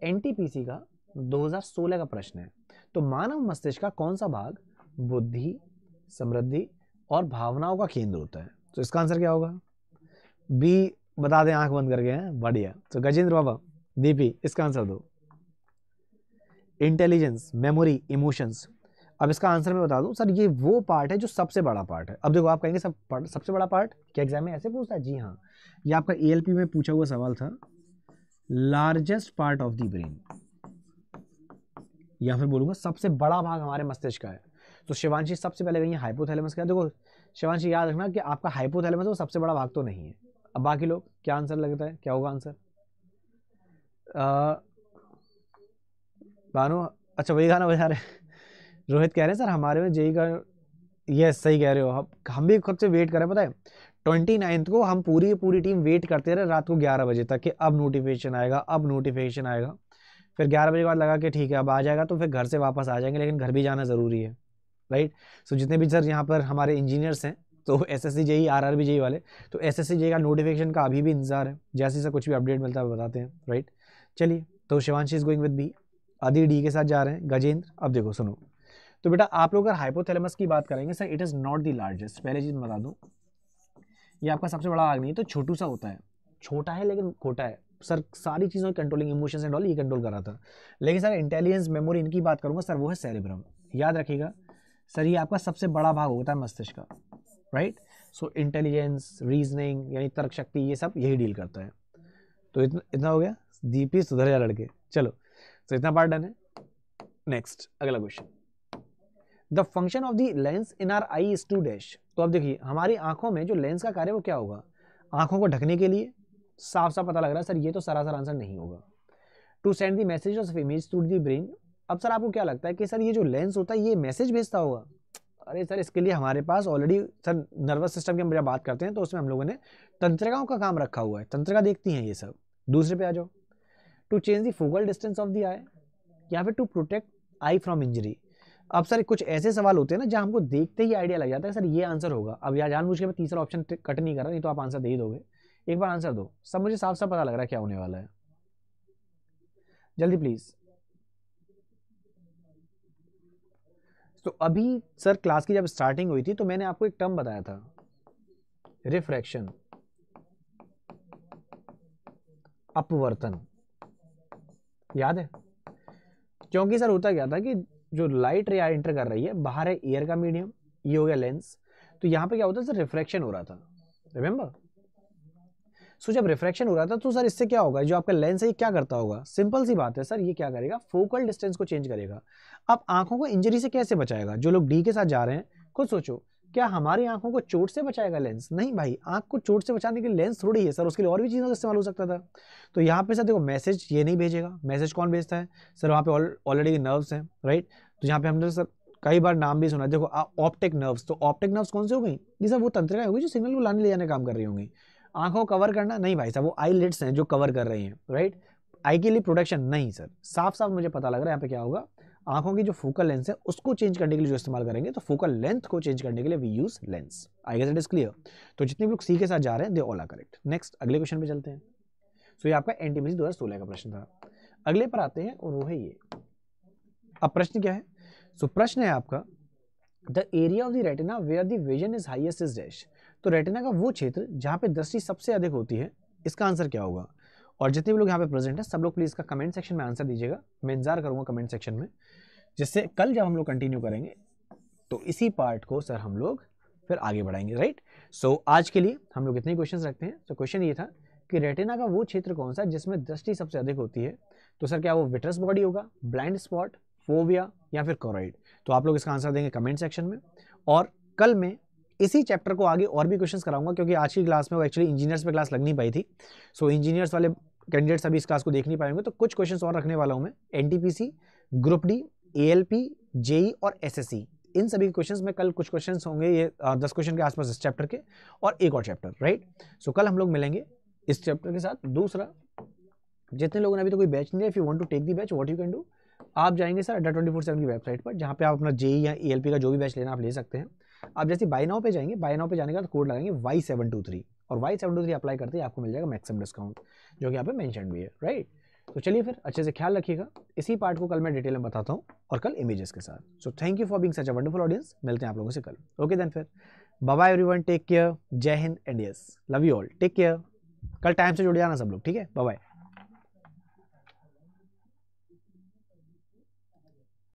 एन का 2016 का प्रश्न है तो मानव मस्तिष्क का कौन सा भाग बुद्धि समृद्धि और भावनाओं का केंद्र होता है तो इसका आंसर क्या होगा बी बता दें आंख बंद करके हैं बढ़िया तो गजेंद्र बाबा दीपी इसका आंसर दो इंटेलिजेंस मेमोरी इमोशंस अब इसका आंसर मैं बता दूं सर ये वो पार्ट है जो सबसे बड़ा पार्ट है अब देखो आप कहेंगे सब सबसे बड़ा पार्ट क्या एग्जाम में ऐसे पूछता है जी हाँ ये आपका ए में पूछा हुआ सवाल था largest part of the brain या फिर बोलूँगा सबसे बड़ा भाग हमारे मस्तिष्क का है तो शिवानशी सबसे पहले कहीं हाइपोथैलेमस का देखो शिवानशी याद रखना कि आपका हाइपोथैलेमस वो सबसे बड़ा भाग तो नहीं है अब बाकी लोग क्या आंसर लगता है क्या होगा आंसर बानो अच्छा वही गाना बजा रहे रोहित कह रहे हैं सर हमारे में जेई का यस सही कह रहे हो हम हम भी खुद से वेट करें पता है ट्वेंटी नाइन्थ को हम पूरी पूरी टीम वेट करते रहे रात को ग्यारह बजे तक कि अब नोटिफिकेशन आएगा अब नोटिफिकेशन आएगा फिर ग्यारह बजे के बाद लगा कि ठीक है अब आ जाएगा तो फिर घर से वापस आ जाएंगे लेकिन घर भी जाना ज़रूरी है राइट सो जितने भी सर यहाँ पर हमारे इंजीनियर्स हैं तो S S C JE R R B JE वाले तो एस एस सी जेई का नोटिफिकेशन का अभी भी इंतजार है जैसे से कुछ भी अपडेट मिलता है बताते हैं राइट चलिए तो Shivanshi is going with B Adi D के साथ जा रहे हैं गजेंद्र अब देखो सुनो तो बेटा आप लोग अगर हाइपोथैलेमस की बात करेंगे sir it is not the largest पहले चीज़ बता दूँ ये आपका सबसे बड़ा आग नहीं तो छोटू सा होता है छोटा है लेकिन खोटा है सर सारी चीज़ों की कंट्रोलिंग इमोशंस एंड ऑल ये कंट्रोल कर रहा था लेकिन सर इंटेलिजेंस मेमोरी इनकी बात करूँगा सर वो है सेरेब्रम याद रखिएगा सर ये आपका सबसे बड़ा भाग होता है मस्तिष्क का राइट सो इंटेलिजेंस रीजनिंग यानी तर्क शक्ति ये सब यही डील करता है तो इतना इतना हो गया दीपी सुधर जा लड़के चलो तो इतना पार्ट डन है नेक्स्ट अगला question the function of the lens in our eye is to dash तो अब देखिए हमारी आंखों में जो लेंस का कार्य वो क्या होगा आंखों को ढकने के लिए साफ साफ पता लग रहा है सर ये तो सरासर आंसर नहीं होगा to send the message of image to the brain अब सर आपको क्या लगता है कि सर ये जो लेंस होता है ये मैसेज भेजता होगा अरे सर इसके लिए हमारे पास ऑलरेडी सर नर्वस सिस्टम की हम बात करते हैं तो उसमें हम लोगों ने तंत्रिकाओं का काम रखा हुआ है तंत्रिका देखती हैं ये सब दूसरे पे आ जाओ to change the focal distance of the eye या फिर to protect eye from injury अब सर कुछ ऐसे सवाल होते हैं ना जहाँ हमको देखते ही आइडिया लग जाता है सर ये आंसर होगा अब यहाँ जान मुझे मैं तीसरा ऑप्शन कट नहीं कर रहा नहीं तो आप आंसर दे ही दोगे एक बार आंसर दो सब मुझे साफ साफ पता लग रहा है क्या होने वाला है जल्दी प्लीज़ तो अभी सर क्लास की जब स्टार्टिंग हुई थी तो मैंने आपको एक टर्म बताया था रिफ्रैक्शन अपवर्तन याद है क्योंकि सर होता क्या था कि जो लाइट रे एंटर कर रही है बाहर है एयर का मीडियम ये हो गया लेंस तो यहाँ पे क्या होता है सर रिफ्रैक्शन हो रहा था रिमेंबर सो जब रिफ्रैक्शन हो रहा था तो सर इससे क्या होगा जो आपका लेंस है ये क्या करता होगा सिंपल सी बात है सर ये क्या करेगा फोकल डिस्टेंस को चेंज करेगा अब आंखों को इंजरी से कैसे बचाएगा जो लोग डी के साथ जा रहे हैं खुद सोचो क्या हमारी आंखों को चोट से बचाएगा लेंस नहीं भाई आंख को चोट से बचाने के लिए लेंस थोड़ी है सर उसके लिए और भी चीज़ों का इस्तेमाल हो सकता था तो यहाँ पे सर देखो मैसेज ये नहीं भेजेगा मैसेज कौन भेजता है सर वहाँ पे ऑलरेडी नर्व्स हैं राइट तो यहाँ पे हमने सर कई बार नाम भी सुना देखो ऑप्टिक नर्व्स तो ऑप्टिक नर्व्स कौन से हो गई ये सर वो तंत्रिकाएं होगी जो सिग्नल को लाने ले जाने काम कर रही होंगी आंखों को कवर करना नहीं भाई साहब वो आई लिड्स हैं जो कवर कर रही हैं राइट आई के लिए प्रोटेक्शन नहीं सर साफ साफ मुझे पता लग रहा है यहाँ पे क्या होगा आंखों की जो फोकल लेंस है उसको चेंज करने के लिए जो इस्तेमाल करेंगे तो फोकल लेंथ को चेंज करने के लिए we use lens I guess it is clear तो जितने भी लोग सी के साथ जा रहे हैं they all are correct next अगले क्वेश्चन पे चलते हैं सो so, ये आपका एन टी दो का प्रश्न था अगले पर आते हैं और वो है ये अब प्रश्न क्या है सो so, प्रश्न है आपका the area of the retina where the vision is highest is dash तो रेटिना का वो क्षेत्र जहाँ पे दृष्टि सबसे अधिक होती है इसका आंसर क्या होगा और जितने भी लोग यहाँ पे प्रेजेंट है सब लोग प्लीज़ का कमेंट सेक्शन में आंसर दीजिएगा मैं इंतजार करूँगा कमेंट सेक्शन में जिससे कल जब हम लोग कंटिन्यू करेंगे तो इसी पार्ट को सर हम लोग फिर आगे बढ़ाएंगे राइट सो so, आज के लिए हम लोग इतने क्वेश्चन रखते हैं तो क्वेश्चन ये था कि रेटिना का वो क्षेत्र कौन सा जिसमें दृष्टि सबसे अधिक होती है तो सर क्या वो विट्रस बॉडी होगा ब्लाइंड स्पॉट फोविया या फिर कोरोइड तो आप लोग इसका आंसर देंगे कमेंट सेक्शन में और कल मैं इसी चैप्टर को आगे और भी क्वेश्चंस कराऊंगा क्योंकि आज की क्लास में वो एक्चुअली इंजीनियर्स पे क्लास लग नहीं पाई थी सो so, इंजीनियर्स वाले कैंडिडेट्स अभी इस क्लास को देख नहीं पाएंगे तो कुछ क्वेश्चन और रखने वाला हूँ मैं N group D A JE और एस e। इन सभी क्वेश्चंस में कल कुछ क्वेश्चंस होंगे ये दस क्वेश्चन के आसपास इस चैप्टर के और एक और चैप्टर राइट सो कल हम लोग मिलेंगे इस चैप्टर के साथ दूसरा जितने लोगों ने अभी तो कोई बैच नहीं है if you want to take the batch what you can do आप जाएंगे sir Adda twenty four seven की वेबसाइट पर जहाँ पे आप अपना जेई e या ई का जो भी बैच लेना आप ले सकते हैं आप जैसे बाय नाव पे जाएंगे बाय नाव पे जाने का कोड लगाएंगे वाई सेवन टू थ्री और Y seven two three apply करते ही आपको मिल जाएगा मैक्सिमम डिस्काउंट जो कि यहाँ पे भी है राइट तो चलिए फिर अच्छे से ख्याल रखिएगा इसी पार्ट को कल मैं डिटेल में बताता हूँ और कल इमेजेस के साथ so thank you for being such a wonderful audience मिलते हैं आप लोगों से कल ओके देन फिर बाय एवरीवन टेक केयर जय Hind and yes love you all take care कल टाइम से जुड़ जाना सब लोग ठीक है बाय